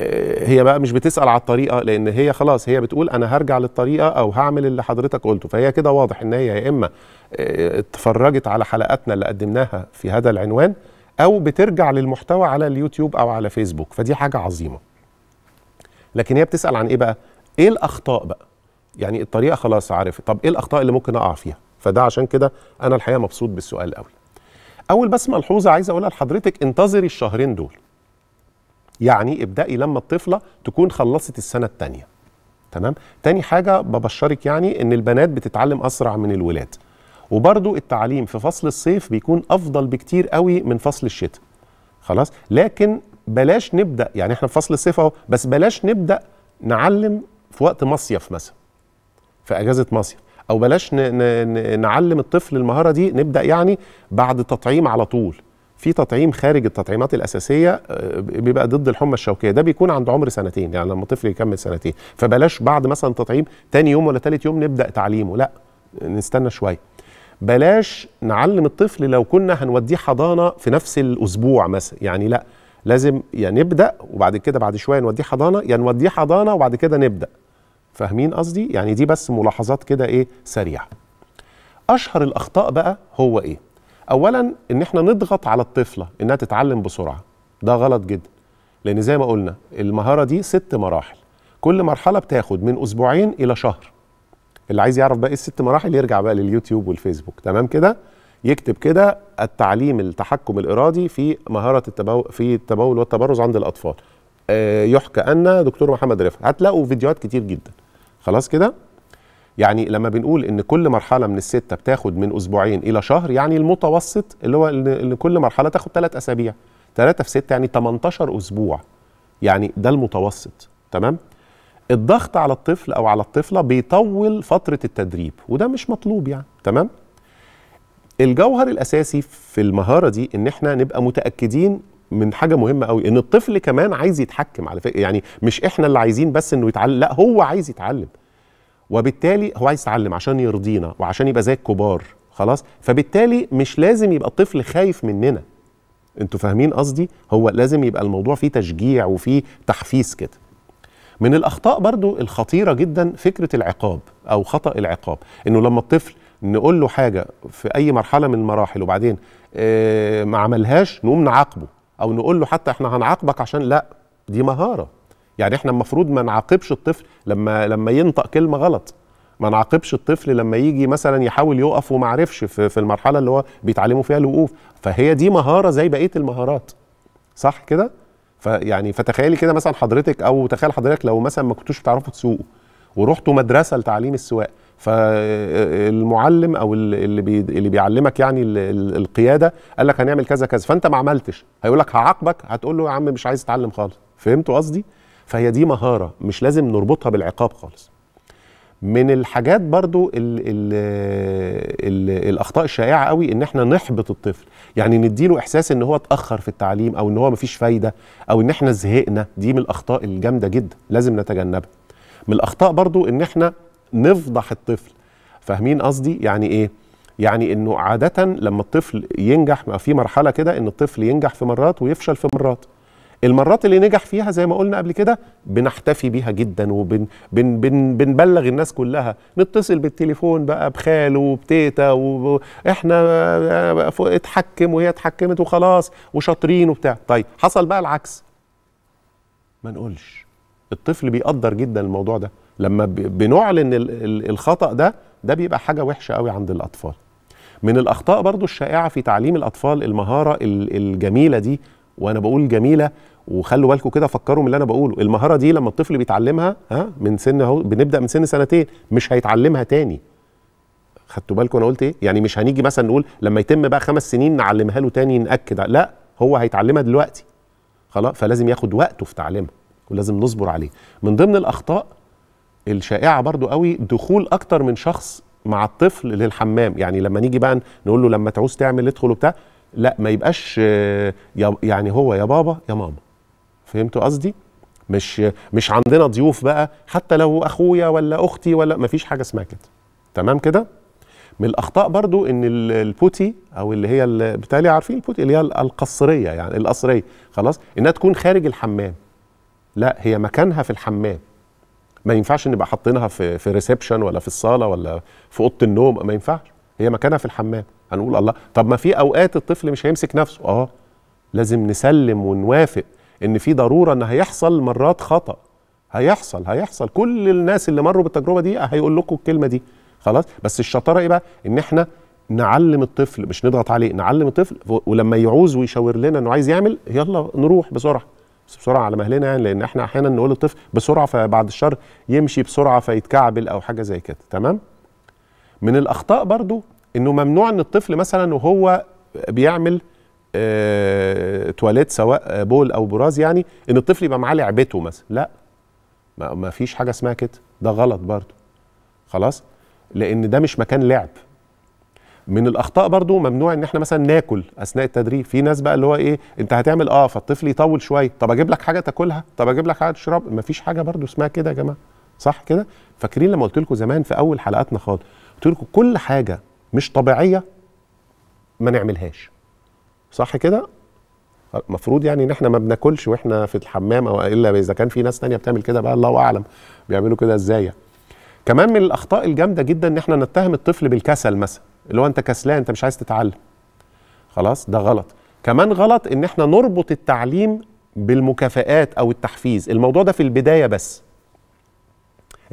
Speaker 1: آه، هي بقى مش بتسال على الطريقه لان هي خلاص هي بتقول انا هرجع للطريقه او هعمل اللي حضرتك قلته فهي كده واضح ان هي يا اما آه، اتفرجت على حلقاتنا اللي قدمناها في هذا العنوان او بترجع للمحتوى على اليوتيوب او على فيسبوك فدي حاجه عظيمه لكن هي بتسال عن ايه بقى ايه الاخطاء بقى يعني الطريقه خلاص عارف طب ايه الاخطاء اللي ممكن اقع فيها فده عشان كده انا الحقيقه مبسوط بالسؤال قوي اول بس ملحوظه عايز اقولها لحضرتك انتظري الشهرين دول يعني ابدأي لما الطفلة تكون خلصت السنة التانية تمام تاني حاجة ببشرك يعني ان البنات بتتعلم اسرع من الولاد وبرضو التعليم في فصل الصيف بيكون افضل بكتير قوي من فصل الشتاء خلاص لكن بلاش نبدأ يعني احنا في فصل الصيف اهو بس بلاش نبدأ نعلم في وقت مصيف مثلا في اجازه مصيف او بلاش نعلم الطفل المهاره دي نبدا يعني بعد تطعيم على طول في تطعيم خارج التطعيمات الاساسيه آه، بيبقى ضد الحمى الشوكيه ده بيكون عند عمر سنتين يعني لما الطفل يكمل سنتين فبلاش بعد مثلا تطعيم تاني يوم ولا تالت يوم نبدا تعليمه لا نستنى شويه بلاش نعلم الطفل لو كنا هنوديه حضانه في نفس الاسبوع مثلا يعني لا لازم يا يعني نبدا وبعد كده بعد شويه نوديه حضانه يا يعني نوديه حضانه وبعد كده نبدا فاهمين قصدي يعني دي بس ملاحظات كده ايه سريعه اشهر الاخطاء بقى هو ايه اولا ان احنا نضغط على الطفله انها تتعلم بسرعه ده غلط جدا لان زي ما قلنا المهاره دي ست مراحل كل مرحله بتاخد من اسبوعين الى شهر اللي عايز يعرف بقى ايه الست مراحل يرجع بقى لليوتيوب والفيسبوك تمام كده يكتب كده التعليم التحكم الارادي في مهاره التبول في التبول والتبرز عند الاطفال آه، يحكى ان دكتور محمد رفعت هتلاقوا فيديوهات كتير جدا خلاص كده يعني لما بنقول ان كل مرحله من السته بتاخد من اسبوعين الى شهر يعني المتوسط اللي هو ان كل مرحله تاخد ثلاث اسابيع ثلاثه في سته يعني 18 اسبوع يعني ده المتوسط تمام الضغط على الطفل او على الطفله بيطول فتره التدريب وده مش مطلوب يعني تمام الجوهر الاساسي في المهاره دي ان احنا نبقى متاكدين من حاجه مهمه قوي ان الطفل كمان عايز يتحكم على فكره يعني مش احنا اللي عايزين بس انه يتعلم لا هو عايز يتعلم وبالتالي هو عايز يتعلم عشان يرضينا وعشان يبقى زي الكبار خلاص فبالتالي مش لازم يبقى الطفل خايف مننا انتوا فاهمين قصدي هو لازم يبقى الموضوع فيه تشجيع وفيه تحفيز كده من الاخطاء برضو الخطيره جدا فكره العقاب او خطا العقاب انه لما الطفل نقول له حاجه في اي مرحله من المراحل وبعدين آه ما عملهاش نقوم نعاقبه او نقول له حتى احنا هنعاقبك عشان لا دي مهاره يعني احنا المفروض ما نعاقبش الطفل لما لما ينطق كلمه غلط ما نعاقبش الطفل لما يجي مثلا يحاول يقف وما عرفش في, في المرحله اللي هو بيتعلموا فيها الوقوف فهي دي مهاره زي بقيه المهارات صح كده فيعني فتخيلي كده مثلا حضرتك او تخيل حضرتك لو مثلا ما كنتوش بتعرفوا تسوقوا ورحتوا مدرسه لتعليم السواقه فالمعلم او اللي بي اللي بيعلمك يعني القياده قال لك هنعمل كذا كذا فانت ما عملتش هيقول لك هعاقبك هتقول له يا عم مش عايز اتعلم خالص فهمتوا قصدي فهي دي مهاره مش لازم نربطها بالعقاب خالص من الحاجات برضو الـ الـ الـ الاخطاء الشائعه قوي ان احنا نحبط الطفل يعني نديله احساس ان هو اتاخر في التعليم او ان هو مفيش فايده او ان احنا زهقنا دي من الاخطاء الجامده جدا لازم نتجنبها من الاخطاء برضو ان احنا نفضح الطفل فاهمين قصدي يعني ايه يعني انه عاده لما الطفل ينجح في مرحله كده ان الطفل ينجح في مرات ويفشل في مرات المرات اللي نجح فيها زي ما قلنا قبل كده بنحتفي بيها جدا وبن بن بن الناس كلها نتصل بالتليفون بقى بخاله وبتيتا واحنا اتحكم وهي اتحكمت وخلاص وشاطرين وبتاع طيب حصل بقى العكس ما نقولش الطفل بيقدر جدا الموضوع ده لما بنعلن الخطا ده ده بيبقى حاجه وحشه قوي عند الاطفال من الاخطاء برضو الشائعه في تعليم الاطفال المهاره الجميله دي وانا بقول جميله وخلوا بالكم كده فكروا من اللي انا بقوله المهاره دي لما الطفل بيتعلمها ها من سن اهو بنبدا من سن سنتين مش هيتعلمها تاني خدتوا بالكم انا قلت ايه يعني مش هنيجي مثلا نقول لما يتم بقى خمس سنين نعلمها له تاني ناكد لا هو هيتعلمها دلوقتي خلاص فلازم ياخد وقته في تعليمها ولازم نصبر عليه من ضمن الاخطاء الشائعه برضو قوي دخول اكتر من شخص مع الطفل للحمام يعني لما نيجي بقى نقول له لما تعوز تعمل ادخل وبتاع لا ما يبقاش آه، يعني هو يا بابا يا ماما فهمتوا قصدي مش مش عندنا ضيوف بقى حتى لو اخويا ولا اختي ولا ما فيش حاجه اسمها كده تمام كده من الاخطاء برضو ان البوتي او اللي هي بتالي عارفين البوتي اللي هي القصريه يعني القصريه خلاص انها تكون خارج الحمام لا هي مكانها في الحمام ما ينفعش نبقى حاطينها في في ريسبشن ولا في الصاله ولا في اوضه النوم ما ينفعش هي مكانها في الحمام هنقول الله طب ما في اوقات الطفل مش هيمسك نفسه اه لازم نسلم ونوافق ان في ضروره ان هيحصل مرات خطا هيحصل هيحصل كل الناس اللي مروا بالتجربه دي هيقول لكم الكلمه دي خلاص بس الشطاره ايه بقى ان احنا نعلم الطفل مش نضغط عليه نعلم الطفل ولما يعوز ويشاور لنا انه عايز يعمل يلا نروح بسرعه بس بسرعه على مهلنا يعني لان احنا احيانا نقول للطفل بسرعه فبعد الشر يمشي بسرعه فيتكعبل او حاجه زي كده تمام من الاخطاء برضو انه ممنوع ان الطفل مثلا وهو بيعمل اه تواليت سواء بول او براز يعني ان الطفل يبقى معاه لعبته مثلا لا ما فيش حاجه اسمها كده ده غلط برضو خلاص لان ده مش مكان لعب من الاخطاء برضو ممنوع ان احنا مثلا ناكل اثناء التدريب في ناس بقى اللي هو ايه انت هتعمل اه فالطفل يطول شويه طب اجيب لك حاجه تاكلها طب اجيب لك حاجه تشرب فيش حاجه برضو اسمها كده يا جماعه صح كده فاكرين لما قلت لكم زمان في اول حلقاتنا خالص قلت لكم كل حاجه مش طبيعيه ما نعملهاش صح كده المفروض يعني ان احنا ما بناكلش واحنا في الحمام او الا اذا كان في ناس تانية بتعمل كده بقى الله اعلم بيعملوا كده ازاي يعني. كمان من الاخطاء الجامده جدا ان احنا نتهم الطفل بالكسل مثلا اللي هو انت كسلان انت مش عايز تتعلم خلاص ده غلط كمان غلط ان احنا نربط التعليم بالمكافآت او التحفيز الموضوع ده في البدايه بس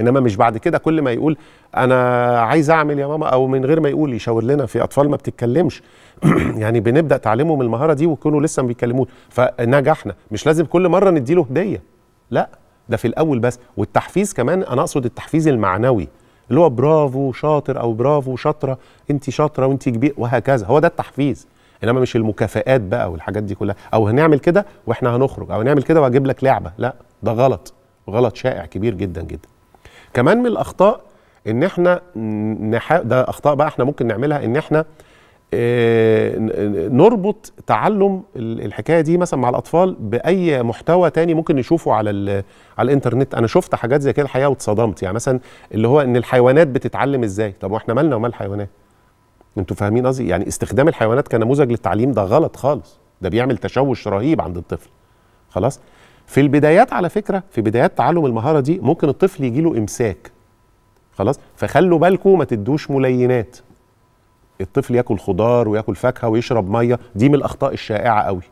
Speaker 1: انما مش بعد كده كل ما يقول انا عايز اعمل يا ماما او من غير ما يقول يشاور لنا في اطفال ما بتتكلمش يعني بنبدا تعلمهم المهاره دي ويكونوا لسه ما بيتكلموش فنجحنا مش لازم كل مره نديله هديه لا ده في الاول بس والتحفيز كمان انا اقصد التحفيز المعنوي اللي هو برافو شاطر او برافو شاطره انت شاطره وانت كبير وهكذا هو ده التحفيز انما مش المكافئات بقى والحاجات دي كلها او هنعمل كده واحنا هنخرج او هنعمل كده وهجيب لك لعبه لا ده غلط غلط شائع كبير جدا جدا كمان من الاخطاء ان احنا نح... ده اخطاء بقى احنا ممكن نعملها ان احنا آه، نربط تعلم الحكايه دي مثلا مع الاطفال باي محتوى تاني ممكن نشوفه على على الانترنت انا شفت حاجات زي كده الحقيقه واتصدمت يعني مثلا اللي هو ان الحيوانات بتتعلم ازاي طب واحنا مالنا ومال الحيوانات انتوا فاهمين قصدي يعني استخدام الحيوانات كنموذج للتعليم ده غلط خالص ده بيعمل تشوش رهيب عند الطفل خلاص في البدايات على فكره في بدايات تعلم المهاره دي ممكن الطفل يجي له امساك خلاص فخلوا بالكم ما تدوش ملينات الطفل ياكل خضار وياكل فاكهه ويشرب ميه دي من الاخطاء الشائعه قوي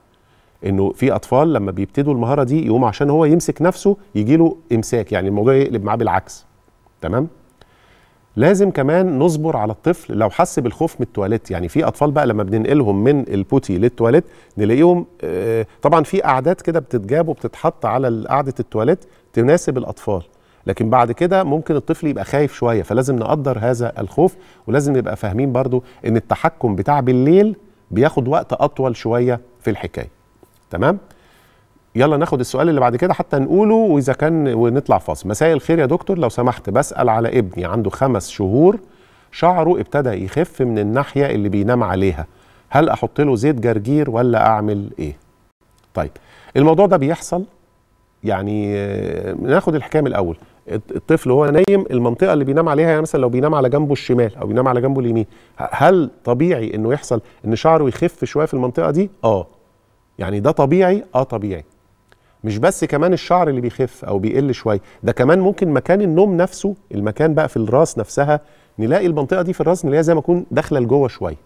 Speaker 1: انه في اطفال لما بيبتدوا المهاره دي يقوم عشان هو يمسك نفسه يجي له امساك يعني الموضوع يقلب معاه بالعكس تمام لازم كمان نصبر على الطفل لو حس بالخوف من التواليت يعني في اطفال بقى لما بننقلهم من البوتي للتواليت نلاقيهم آه، طبعا في اعداد كده بتتجاب وبتتحط على قاعده التواليت تناسب الاطفال لكن بعد كده ممكن الطفل يبقى خايف شويه فلازم نقدر هذا الخوف ولازم نبقى فاهمين برضو ان التحكم بتاع بالليل بياخد وقت اطول شويه في الحكايه تمام يلا ناخد السؤال اللي بعد كده حتى نقوله واذا كان ونطلع فاصل مساء الخير يا دكتور لو سمحت بسال على ابني عنده خمس شهور شعره ابتدى يخف من الناحيه اللي بينام عليها هل احط له زيت جرجير ولا اعمل ايه طيب الموضوع ده بيحصل يعني آه، ناخد الحكايه من الاول الطفل وهو نايم المنطقه اللي بينام عليها يعني مثلا لو بينام على جنبه الشمال او بينام على جنبه اليمين هل طبيعي انه يحصل ان شعره يخف شويه في المنطقه دي اه يعني ده طبيعي اه طبيعي مش بس كمان الشعر اللي بيخف او بيقل شويه ده كمان ممكن مكان النوم نفسه المكان بقى في الراس نفسها نلاقي المنطقه دي في الراس نلاقيها زي ما تكون داخله لجوه شويه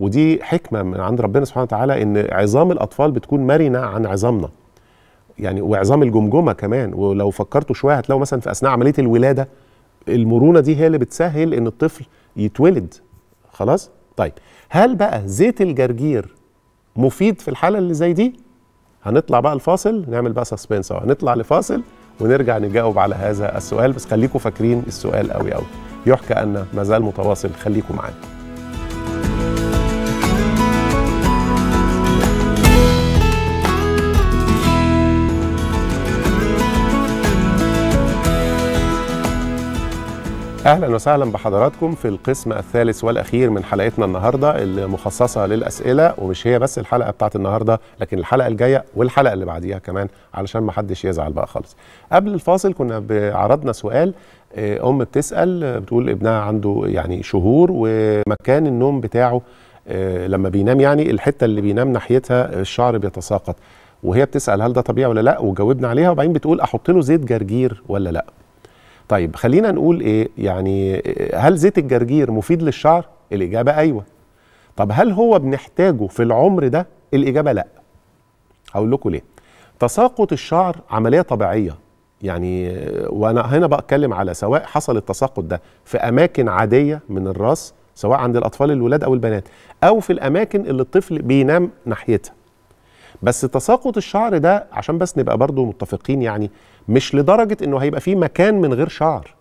Speaker 1: ودي حكمه من عند ربنا سبحانه وتعالى ان عظام الاطفال بتكون مرنه عن عظامنا يعني وعظام الجمجمه كمان ولو فكرتوا شويه هتلاقوا مثلا في اثناء عمليه الولاده المرونه دي هي اللي بتسهل ان الطفل يتولد خلاص طيب هل بقى زيت الجرجير مفيد في الحاله اللي زي دي هنطلع بقى الفاصل نعمل بقى سسبنس اهو هنطلع لفاصل ونرجع نجاوب على هذا السؤال بس خليكم فاكرين السؤال قوي قوي يحكى ان ما زال متواصل خليكم معانا اهلا وسهلا بحضراتكم في القسم الثالث والاخير من حلقتنا النهارده اللي مخصصه للاسئله ومش هي بس الحلقه بتاعت النهارده لكن الحلقه الجايه والحلقه اللي بعديها كمان علشان ما حدش يزعل بقى خالص. قبل الفاصل كنا عرضنا سؤال آه، ام بتسال آه، بتقول ابنها عنده يعني شهور ومكان النوم بتاعه آه، لما بينام يعني الحته اللي بينام ناحيتها الشعر بيتساقط وهي بتسال هل ده طبيعي ولا لا وجاوبنا عليها وبعدين بتقول احط له زيت جرجير ولا لا؟ طيب خلينا نقول ايه يعني هل زيت الجرجير مفيد للشعر الاجابه ايوه طب هل هو بنحتاجه في العمر ده الاجابه لا هقول لكم ليه تساقط الشعر عمليه طبيعيه يعني وانا هنا بتكلم على سواء حصل التساقط ده في اماكن عاديه من الراس سواء عند الاطفال الولاد او البنات او في الاماكن اللي الطفل بينام ناحيتها بس تساقط الشعر ده عشان بس نبقى برضو متفقين يعني مش لدرجه انه هيبقى فيه مكان من غير شعر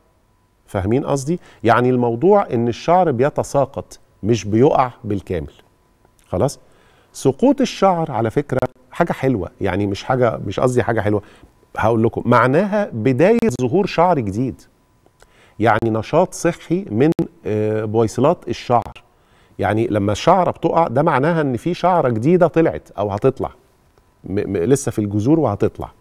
Speaker 1: فاهمين قصدي يعني الموضوع ان الشعر بيتساقط مش بيقع بالكامل خلاص سقوط الشعر على فكره حاجه حلوه يعني مش حاجه مش قصدي حاجه حلوه هقول لكم معناها بدايه ظهور شعر جديد يعني نشاط صحي من آه، بويصلات الشعر يعني لما الشعره بتقع ده معناها ان في شعره جديده طلعت او هتطلع م- م- لسه في الجذور وهتطلع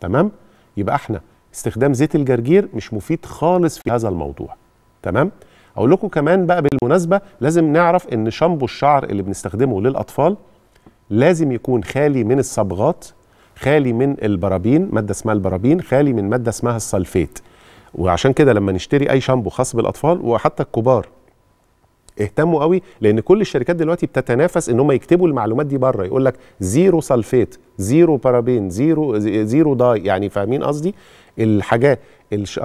Speaker 1: تمام يبقى احنا استخدام زيت الجرجير مش مفيد خالص في هذا الموضوع تمام اقول لكم كمان بقى بالمناسبه لازم نعرف ان شامبو الشعر اللي بنستخدمه للاطفال لازم يكون خالي من الصبغات خالي من البرابين ماده اسمها البرابين خالي من ماده اسمها السلفيت وعشان كده لما نشتري اي شامبو خاص بالاطفال وحتى الكبار اهتموا قوي لان كل الشركات دلوقتي بتتنافس ان هم يكتبوا المعلومات دي بره يقول لك زيرو سلفيت زيرو بارابين زيرو زيرو داي يعني فاهمين قصدي الحاجات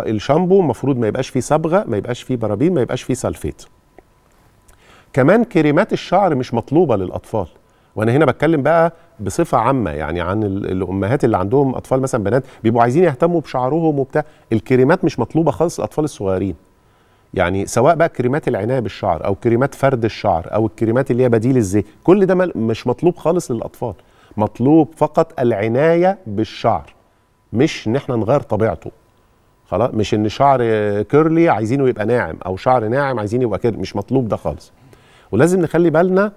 Speaker 1: الشامبو المفروض ما يبقاش فيه صبغه ما يبقاش فيه بارابين ما يبقاش فيه سلفيت كمان كريمات الشعر مش مطلوبه للاطفال وانا هنا بتكلم بقى بصفه عامه يعني عن الامهات اللي عندهم اطفال مثلا بنات بيبقوا عايزين يهتموا بشعرهم وبتاع الكريمات مش مطلوبه خالص الاطفال الصغيرين يعني سواء بقى كريمات العنايه بالشعر او كريمات فرد الشعر او الكريمات اللي هي بديل الزيت كل ده مش مطلوب خالص للاطفال مطلوب فقط العنايه بالشعر مش ان احنا نغير طبيعته خلاص مش ان شعر كيرلي عايزينه يبقى ناعم او شعر ناعم عايزينه يبقى كده مش مطلوب ده خالص ولازم نخلي بالنا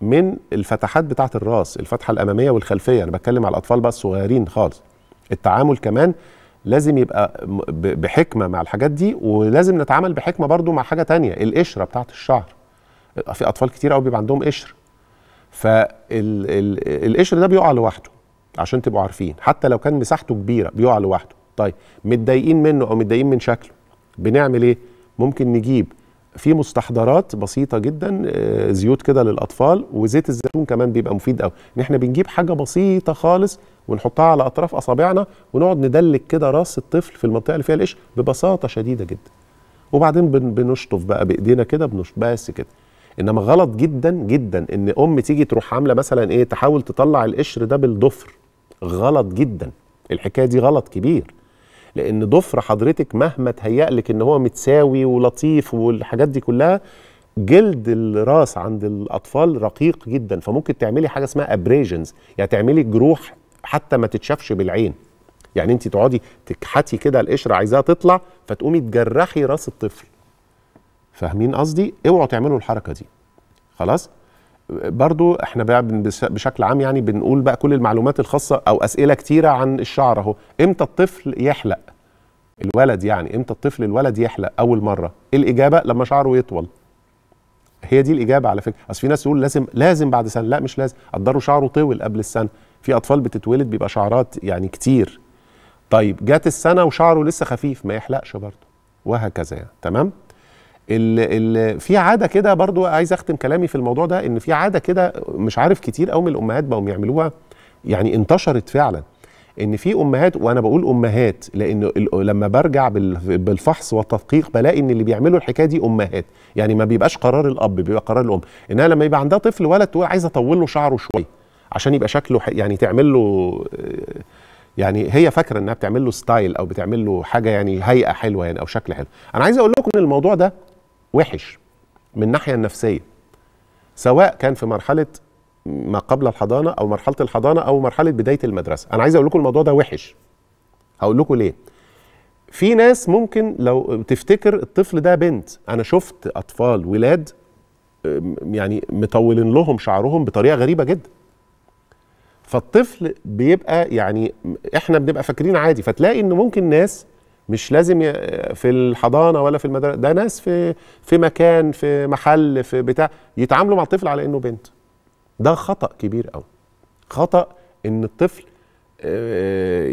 Speaker 1: من الفتحات بتاعه الراس الفتحه الاماميه والخلفيه انا بتكلم على الاطفال بقى الصغيرين خالص التعامل كمان لازم يبقى بحكمه مع الحاجات دي ولازم نتعامل بحكمه برضو مع حاجه تانية القشره بتاعه الشعر في اطفال كتير قوي بيبقى عندهم قشر فالقشر ده بيقع لوحده عشان تبقوا عارفين حتى لو كان مساحته كبيره بيقع لوحده طيب متضايقين منه او متضايقين من شكله بنعمل ايه ممكن نجيب في مستحضرات بسيطه جدا آه، زيوت كده للاطفال وزيت الزيتون كمان بيبقى مفيد قوي ان احنا بنجيب حاجه بسيطه خالص ونحطها على اطراف اصابعنا ونقعد ندلك كده راس الطفل في المنطقه اللي فيها القش ببساطه شديده جدا وبعدين بنشطف بقى بايدينا كده بنشطف بس كده انما غلط جدا جدا ان ام تيجي تروح عامله مثلا ايه تحاول تطلع القشر ده بالضفر غلط جدا الحكايه دي غلط كبير لان ضفر حضرتك مهما تهيأ لك ان هو متساوي ولطيف والحاجات دي كلها جلد الراس عند الاطفال رقيق جدا فممكن تعملي حاجه اسمها ابريجنز يعني تعملي جروح حتى ما تتشافش بالعين يعني انت تقعدي تكحتي كده القشره عايزاها تطلع فتقومي تجرحي راس الطفل فاهمين قصدي اوعوا تعملوا الحركه دي خلاص برضو احنا بقى بشكل عام يعني بنقول بقى كل المعلومات الخاصه او اسئله كتيره عن الشعر اهو امتى الطفل يحلق الولد يعني امتى الطفل الولد يحلق اول مره الاجابه لما شعره يطول هي دي الاجابه على فكره اصل في ناس تقول لازم لازم بعد سنه لا مش لازم قدروا شعره طول قبل السنه في اطفال بتتولد بيبقى شعرات يعني كتير طيب جت السنه وشعره لسه خفيف ما يحلقش برضه وهكذا يعني تمام ال ال في عاده كده برضو عايز اختم كلامي في الموضوع ده ان في عاده كده مش عارف كتير قوي من الامهات بقوا يعملوها يعني انتشرت فعلا ان في امهات وانا بقول امهات لان لما برجع بالفحص والتدقيق بلاقي ان اللي بيعملوا الحكايه دي امهات يعني ما بيبقاش قرار الاب بيبقى قرار الام انها لما يبقى عندها طفل ولد تقول عايزه اطول له شعره شويه عشان يبقى شكله يعني تعمل له يعني هي فاكره انها بتعمل له ستايل او بتعمل له حاجه يعني هيئه حلوه يعني او شكل حلو انا عايز اقول لكم ان الموضوع ده وحش من الناحيه النفسيه سواء كان في مرحله ما قبل الحضانه او مرحله الحضانه او مرحله بدايه المدرسه انا عايز اقول لكم الموضوع ده وحش هقول لكم ليه في ناس ممكن لو تفتكر الطفل ده بنت انا شفت اطفال ولاد يعني مطولين لهم شعرهم بطريقه غريبه جدا فالطفل بيبقى يعني احنا بنبقى فاكرين عادي فتلاقي ان ممكن ناس مش لازم في الحضانه ولا في المدرسه ده ناس في في مكان في محل في بتاع يتعاملوا مع الطفل على انه بنت ده خطا كبير قوي خطا ان الطفل آه،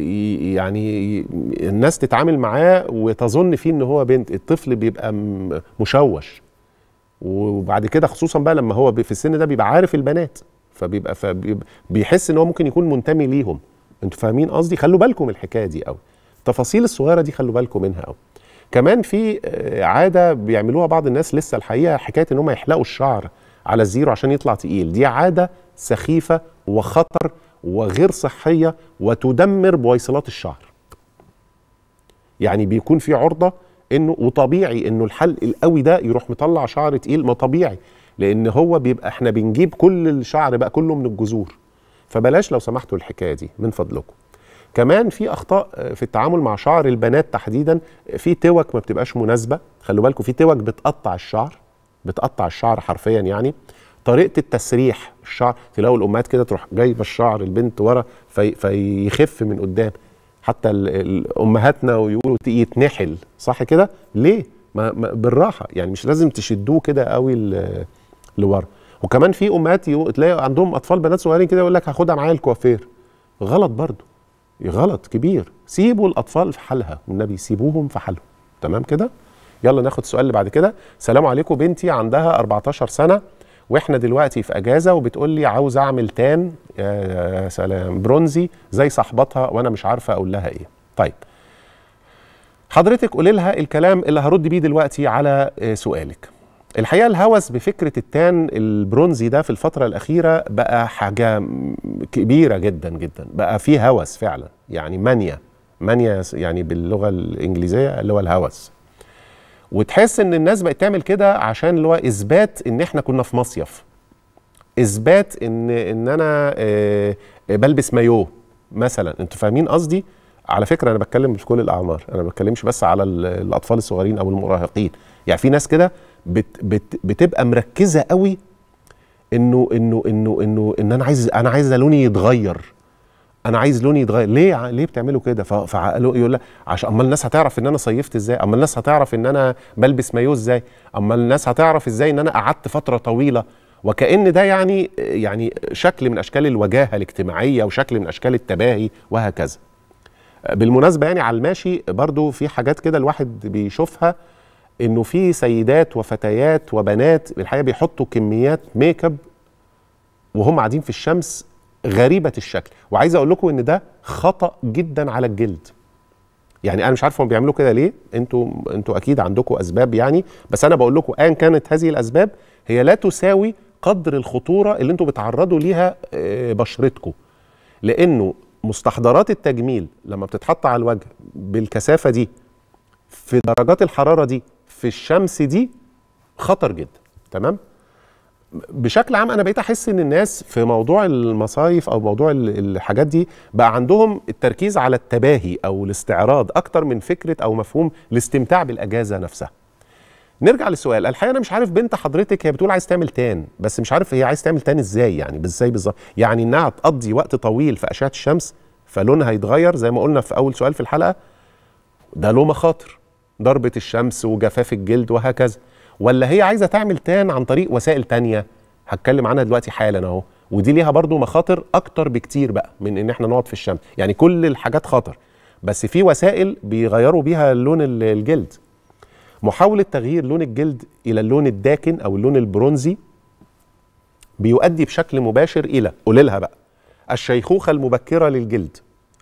Speaker 1: يعني الناس تتعامل معاه وتظن فيه ان هو بنت الطفل بيبقى مشوش وبعد كده خصوصا بقى لما هو في السن ده بيبقى عارف البنات فبيبقى, فبيحس بيحس ان هو ممكن يكون منتمي ليهم انتوا فاهمين قصدي خلوا بالكم الحكايه دي قوي التفاصيل الصغيره دي خلوا بالكم منها قوي كمان في آه، عاده بيعملوها بعض الناس لسه الحقيقه حكايه ان هم يحلقوا الشعر على الزيرو عشان يطلع تقيل دي عاده سخيفه وخطر وغير صحيه وتدمر بويصلات الشعر يعني بيكون في عرضه انه وطبيعي انه الحلق القوي ده يروح مطلع شعر تقيل ما طبيعي لان هو بيبقى احنا بنجيب كل الشعر بقى كله من الجذور فبلاش لو سمحتوا الحكايه دي من فضلكم كمان في اخطاء آه، في التعامل مع شعر البنات تحديدا في توك ما بتبقاش مناسبه خلوا بالكم في توك بتقطع الشعر بتقطع الشعر حرفيا يعني طريقه التسريح الشعر تلاقوا الامهات كده تروح جايبه الشعر البنت ورا في فيخف من قدام حتى امهاتنا ويقولوا يتنحل صح كده ليه ما ما بالراحه يعني مش لازم تشدوه كده قوي لورا وكمان في امهات تلاقي عندهم اطفال بنات صغيرين كده يقول لك هاخدها معايا الكوافير غلط برضه غلط كبير سيبوا الاطفال في حالها والنبي سيبوهم في حالهم تمام كده يلا ناخد السؤال اللي بعد كده سلام عليكم بنتي عندها 14 سنه واحنا دلوقتي في اجازه وبتقول لي عاوز اعمل تان يا آه، آه، سلام برونزي زي صاحبتها وانا مش عارفه اقول لها ايه طيب حضرتك قولي لها الكلام اللي هرد بيه دلوقتي على آه، سؤالك الحقيقه الهوس بفكره التان البرونزي ده في الفتره الاخيره بقى حاجه كبيره جدا جدا بقى في هوس فعلا يعني مانيا مانيا يعني باللغه الانجليزيه اللي هو الهوس وتحس ان الناس بقت تعمل كده عشان اللي هو اثبات ان احنا كنا في مصيف اثبات ان ان انا آه، بلبس مايو مثلا انتوا فاهمين قصدي على فكره انا بتكلم في كل الاعمار انا ما بتكلمش بس على الاطفال الصغيرين او المراهقين يعني في ناس كده بت بت بتبقى مركزه قوي انه انه انه انه ان انا عايز انا عايز لوني يتغير انا عايز لوني يتغير ليه ليه بتعملوا كده فعقله يقول لك عشان امال الناس هتعرف ان انا صيفت ازاي امال الناس هتعرف ان انا بلبس مايو ازاي امال الناس هتعرف ازاي ان انا قعدت فتره طويله وكان ده يعني يعني شكل من اشكال الوجاهه الاجتماعيه وشكل من اشكال التباهي وهكذا بالمناسبه يعني على الماشي برضو في حاجات كده الواحد بيشوفها انه في سيدات وفتيات وبنات الحقيقه بيحطوا كميات ميك اب وهم قاعدين في الشمس غريبه الشكل وعايز اقول لكم ان ده خطا جدا على الجلد يعني انا مش عارف هم بيعملوا كده ليه انتوا انتوا اكيد عندكم اسباب يعني بس انا بقول لكم ان كانت هذه الاسباب هي لا تساوي قدر الخطوره اللي انتوا بتعرضوا ليها آه، بشرتكم لانه مستحضرات التجميل لما بتتحط على الوجه بالكثافه دي في درجات الحراره دي في الشمس دي خطر جدا تمام بشكل عام انا بقيت احس ان الناس في موضوع المصايف او موضوع الحاجات دي بقى عندهم التركيز على التباهي او الاستعراض اكتر من فكره او مفهوم الاستمتاع بالاجازه نفسها نرجع للسؤال الحقيقه انا مش عارف بنت حضرتك هي بتقول عايز تعمل تان بس مش عارف هي عايز تعمل تان ازاي يعني ازاي بالظبط يعني انها تقضي وقت طويل في اشعه الشمس فلونها يتغير زي ما قلنا في اول سؤال في الحلقه ده له مخاطر ضربة الشمس وجفاف الجلد وهكذا ولا هي عايزة تعمل تان عن طريق وسائل تانية هتكلم عنها دلوقتي حالا اهو ودي ليها برضو مخاطر اكتر بكتير بقى من ان احنا نقعد في الشمس يعني كل الحاجات خطر بس في وسائل بيغيروا بيها لون الجلد محاولة تغيير لون الجلد إلى اللون الداكن أو اللون البرونزي بيؤدي بشكل مباشر إلى قوليلها لها بقى الشيخوخة المبكرة للجلد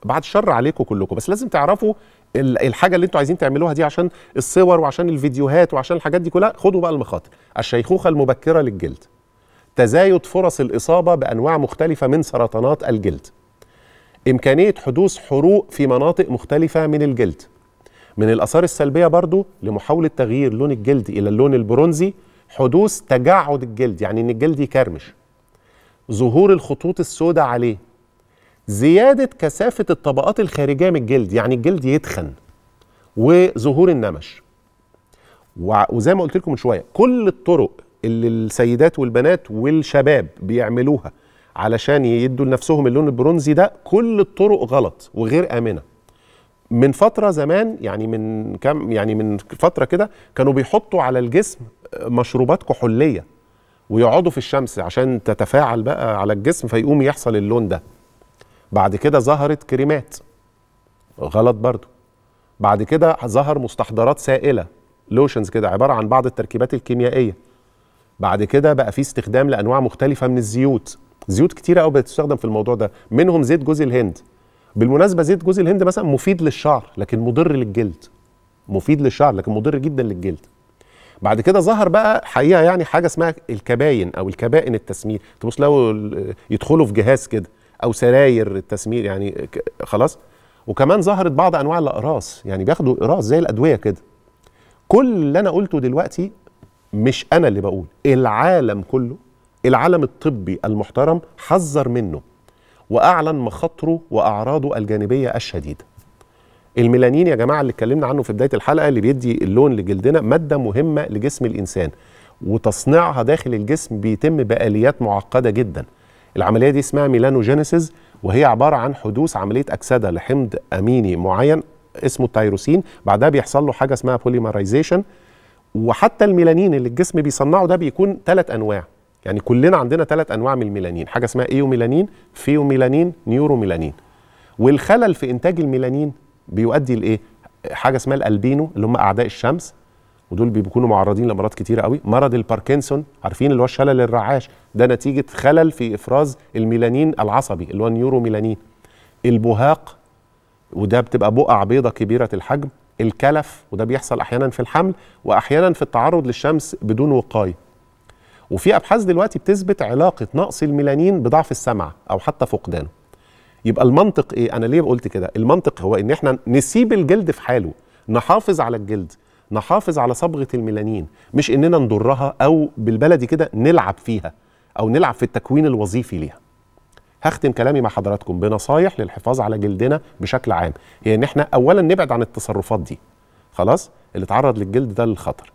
Speaker 1: بعد الشر عليكم كلكم بس لازم تعرفوا الحاجه اللي انتوا عايزين تعملوها دي عشان الصور وعشان الفيديوهات وعشان الحاجات دي كلها خدوا بقى المخاطر الشيخوخه المبكره للجلد تزايد فرص الاصابه بانواع مختلفه من سرطانات الجلد امكانيه حدوث حروق في مناطق مختلفه من الجلد من الاثار السلبيه برضو لمحاوله تغيير لون الجلد الى اللون البرونزي حدوث تجعد الجلد يعني ان الجلد يكرمش ظهور الخطوط السوداء عليه زيادة كثافة الطبقات الخارجية من الجلد يعني الجلد يتخن وظهور النمش وزي ما قلت لكم من شوية كل الطرق اللي السيدات والبنات والشباب بيعملوها علشان يدوا لنفسهم اللون البرونزي ده كل الطرق غلط وغير آمنة من فترة زمان يعني من كام يعني من فترة كده كانوا بيحطوا على الجسم مشروبات كحولية ويقعدوا في الشمس عشان تتفاعل بقى على الجسم فيقوم يحصل اللون ده بعد كده ظهرت كريمات غلط برضو بعد كده ظهر مستحضرات سائله لوشنز كده عباره عن بعض التركيبات الكيميائيه بعد كده بقى في استخدام لانواع مختلفه من الزيوت زيوت كتيره قوي بتستخدم في الموضوع ده منهم زيت جوز الهند بالمناسبه زيت جوز الهند مثلا مفيد للشعر لكن مضر للجلد مفيد للشعر لكن مضر جدا للجلد بعد كده ظهر بقى حقيقه يعني حاجه اسمها الكباين او الكبائن التسمير تبص لو يدخلوا في جهاز كده او سراير التسمير يعني خلاص وكمان ظهرت بعض انواع الاقراص يعني بياخدوا اقراص زي الادويه كده كل اللي انا قلته دلوقتي مش انا اللي بقول العالم كله العالم الطبي المحترم حذر منه واعلن مخاطره واعراضه الجانبيه الشديده الميلانين يا جماعه اللي اتكلمنا عنه في بدايه الحلقه اللي بيدي اللون لجلدنا ماده مهمه لجسم الانسان وتصنيعها داخل الجسم بيتم باليات معقده جدا العمليه دي اسمها ميلانوجينيسيس وهي عباره عن حدوث عمليه اكسده لحمض اميني معين اسمه التيروسين بعدها بيحصل له حاجه اسمها بوليمرايزيشن وحتى الميلانين اللي الجسم بيصنعه ده بيكون ثلاث انواع يعني كلنا عندنا ثلاث انواع من الميلانين حاجه اسمها ايوميلانين فيوميلانين نيوروميلانين والخلل في انتاج الميلانين بيؤدي لايه حاجه اسمها الالبينو اللي هم اعداء الشمس ودول بيكونوا معرضين لامراض كتيره قوي مرض الباركنسون عارفين اللي هو الشلل الرعاش ده نتيجه خلل في افراز الميلانين العصبي اللي هو النيوروميلانين البهاق وده بتبقى بقع بيضه كبيره الحجم الكلف وده بيحصل احيانا في الحمل واحيانا في التعرض للشمس بدون وقايه وفي ابحاث دلوقتي بتثبت علاقه نقص الميلانين بضعف السمع او حتى فقدانه يبقى المنطق ايه انا ليه قلت كده المنطق هو ان احنا نسيب الجلد في حاله نحافظ على الجلد نحافظ على صبغه الميلانين مش اننا نضرها او بالبلدي كده نلعب فيها او نلعب في التكوين الوظيفي ليها هختم كلامي مع حضراتكم بنصايح للحفاظ على جلدنا بشكل عام هي ان احنا اولا نبعد عن التصرفات دي خلاص اللي اتعرض للجلد ده للخطر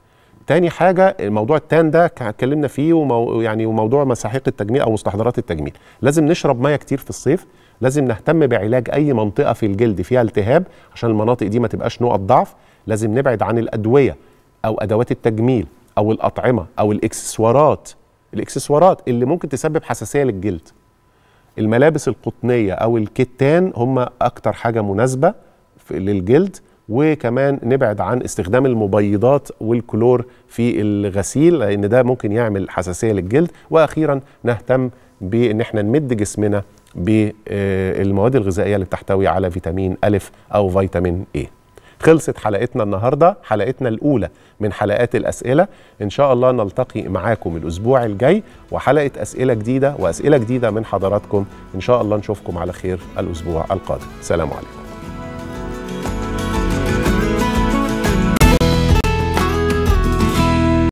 Speaker 1: تاني حاجة موضوع التان ده اتكلمنا فيه ومو يعني وموضوع مساحيق التجميل أو مستحضرات التجميل لازم نشرب مية كتير في الصيف لازم نهتم بعلاج أي منطقة في الجلد فيها التهاب عشان المناطق دي ما تبقاش نقط ضعف لازم نبعد عن الادويه او ادوات التجميل او الاطعمه او الاكسسوارات الاكسسوارات اللي ممكن تسبب حساسيه للجلد الملابس القطنيه او الكتان هم اكتر حاجه مناسبه للجلد وكمان نبعد عن استخدام المبيضات والكلور في الغسيل لان ده ممكن يعمل حساسيه للجلد واخيرا نهتم بان احنا نمد جسمنا بالمواد آه، الغذائيه اللي بتحتوي على فيتامين الف او فيتامين ايه خلصت حلقتنا النهارده حلقتنا الاولى من حلقات الاسئله ان شاء الله نلتقي معاكم الاسبوع الجاي وحلقه اسئله جديده واسئله جديده من حضراتكم ان شاء الله نشوفكم على خير الاسبوع القادم سلام عليكم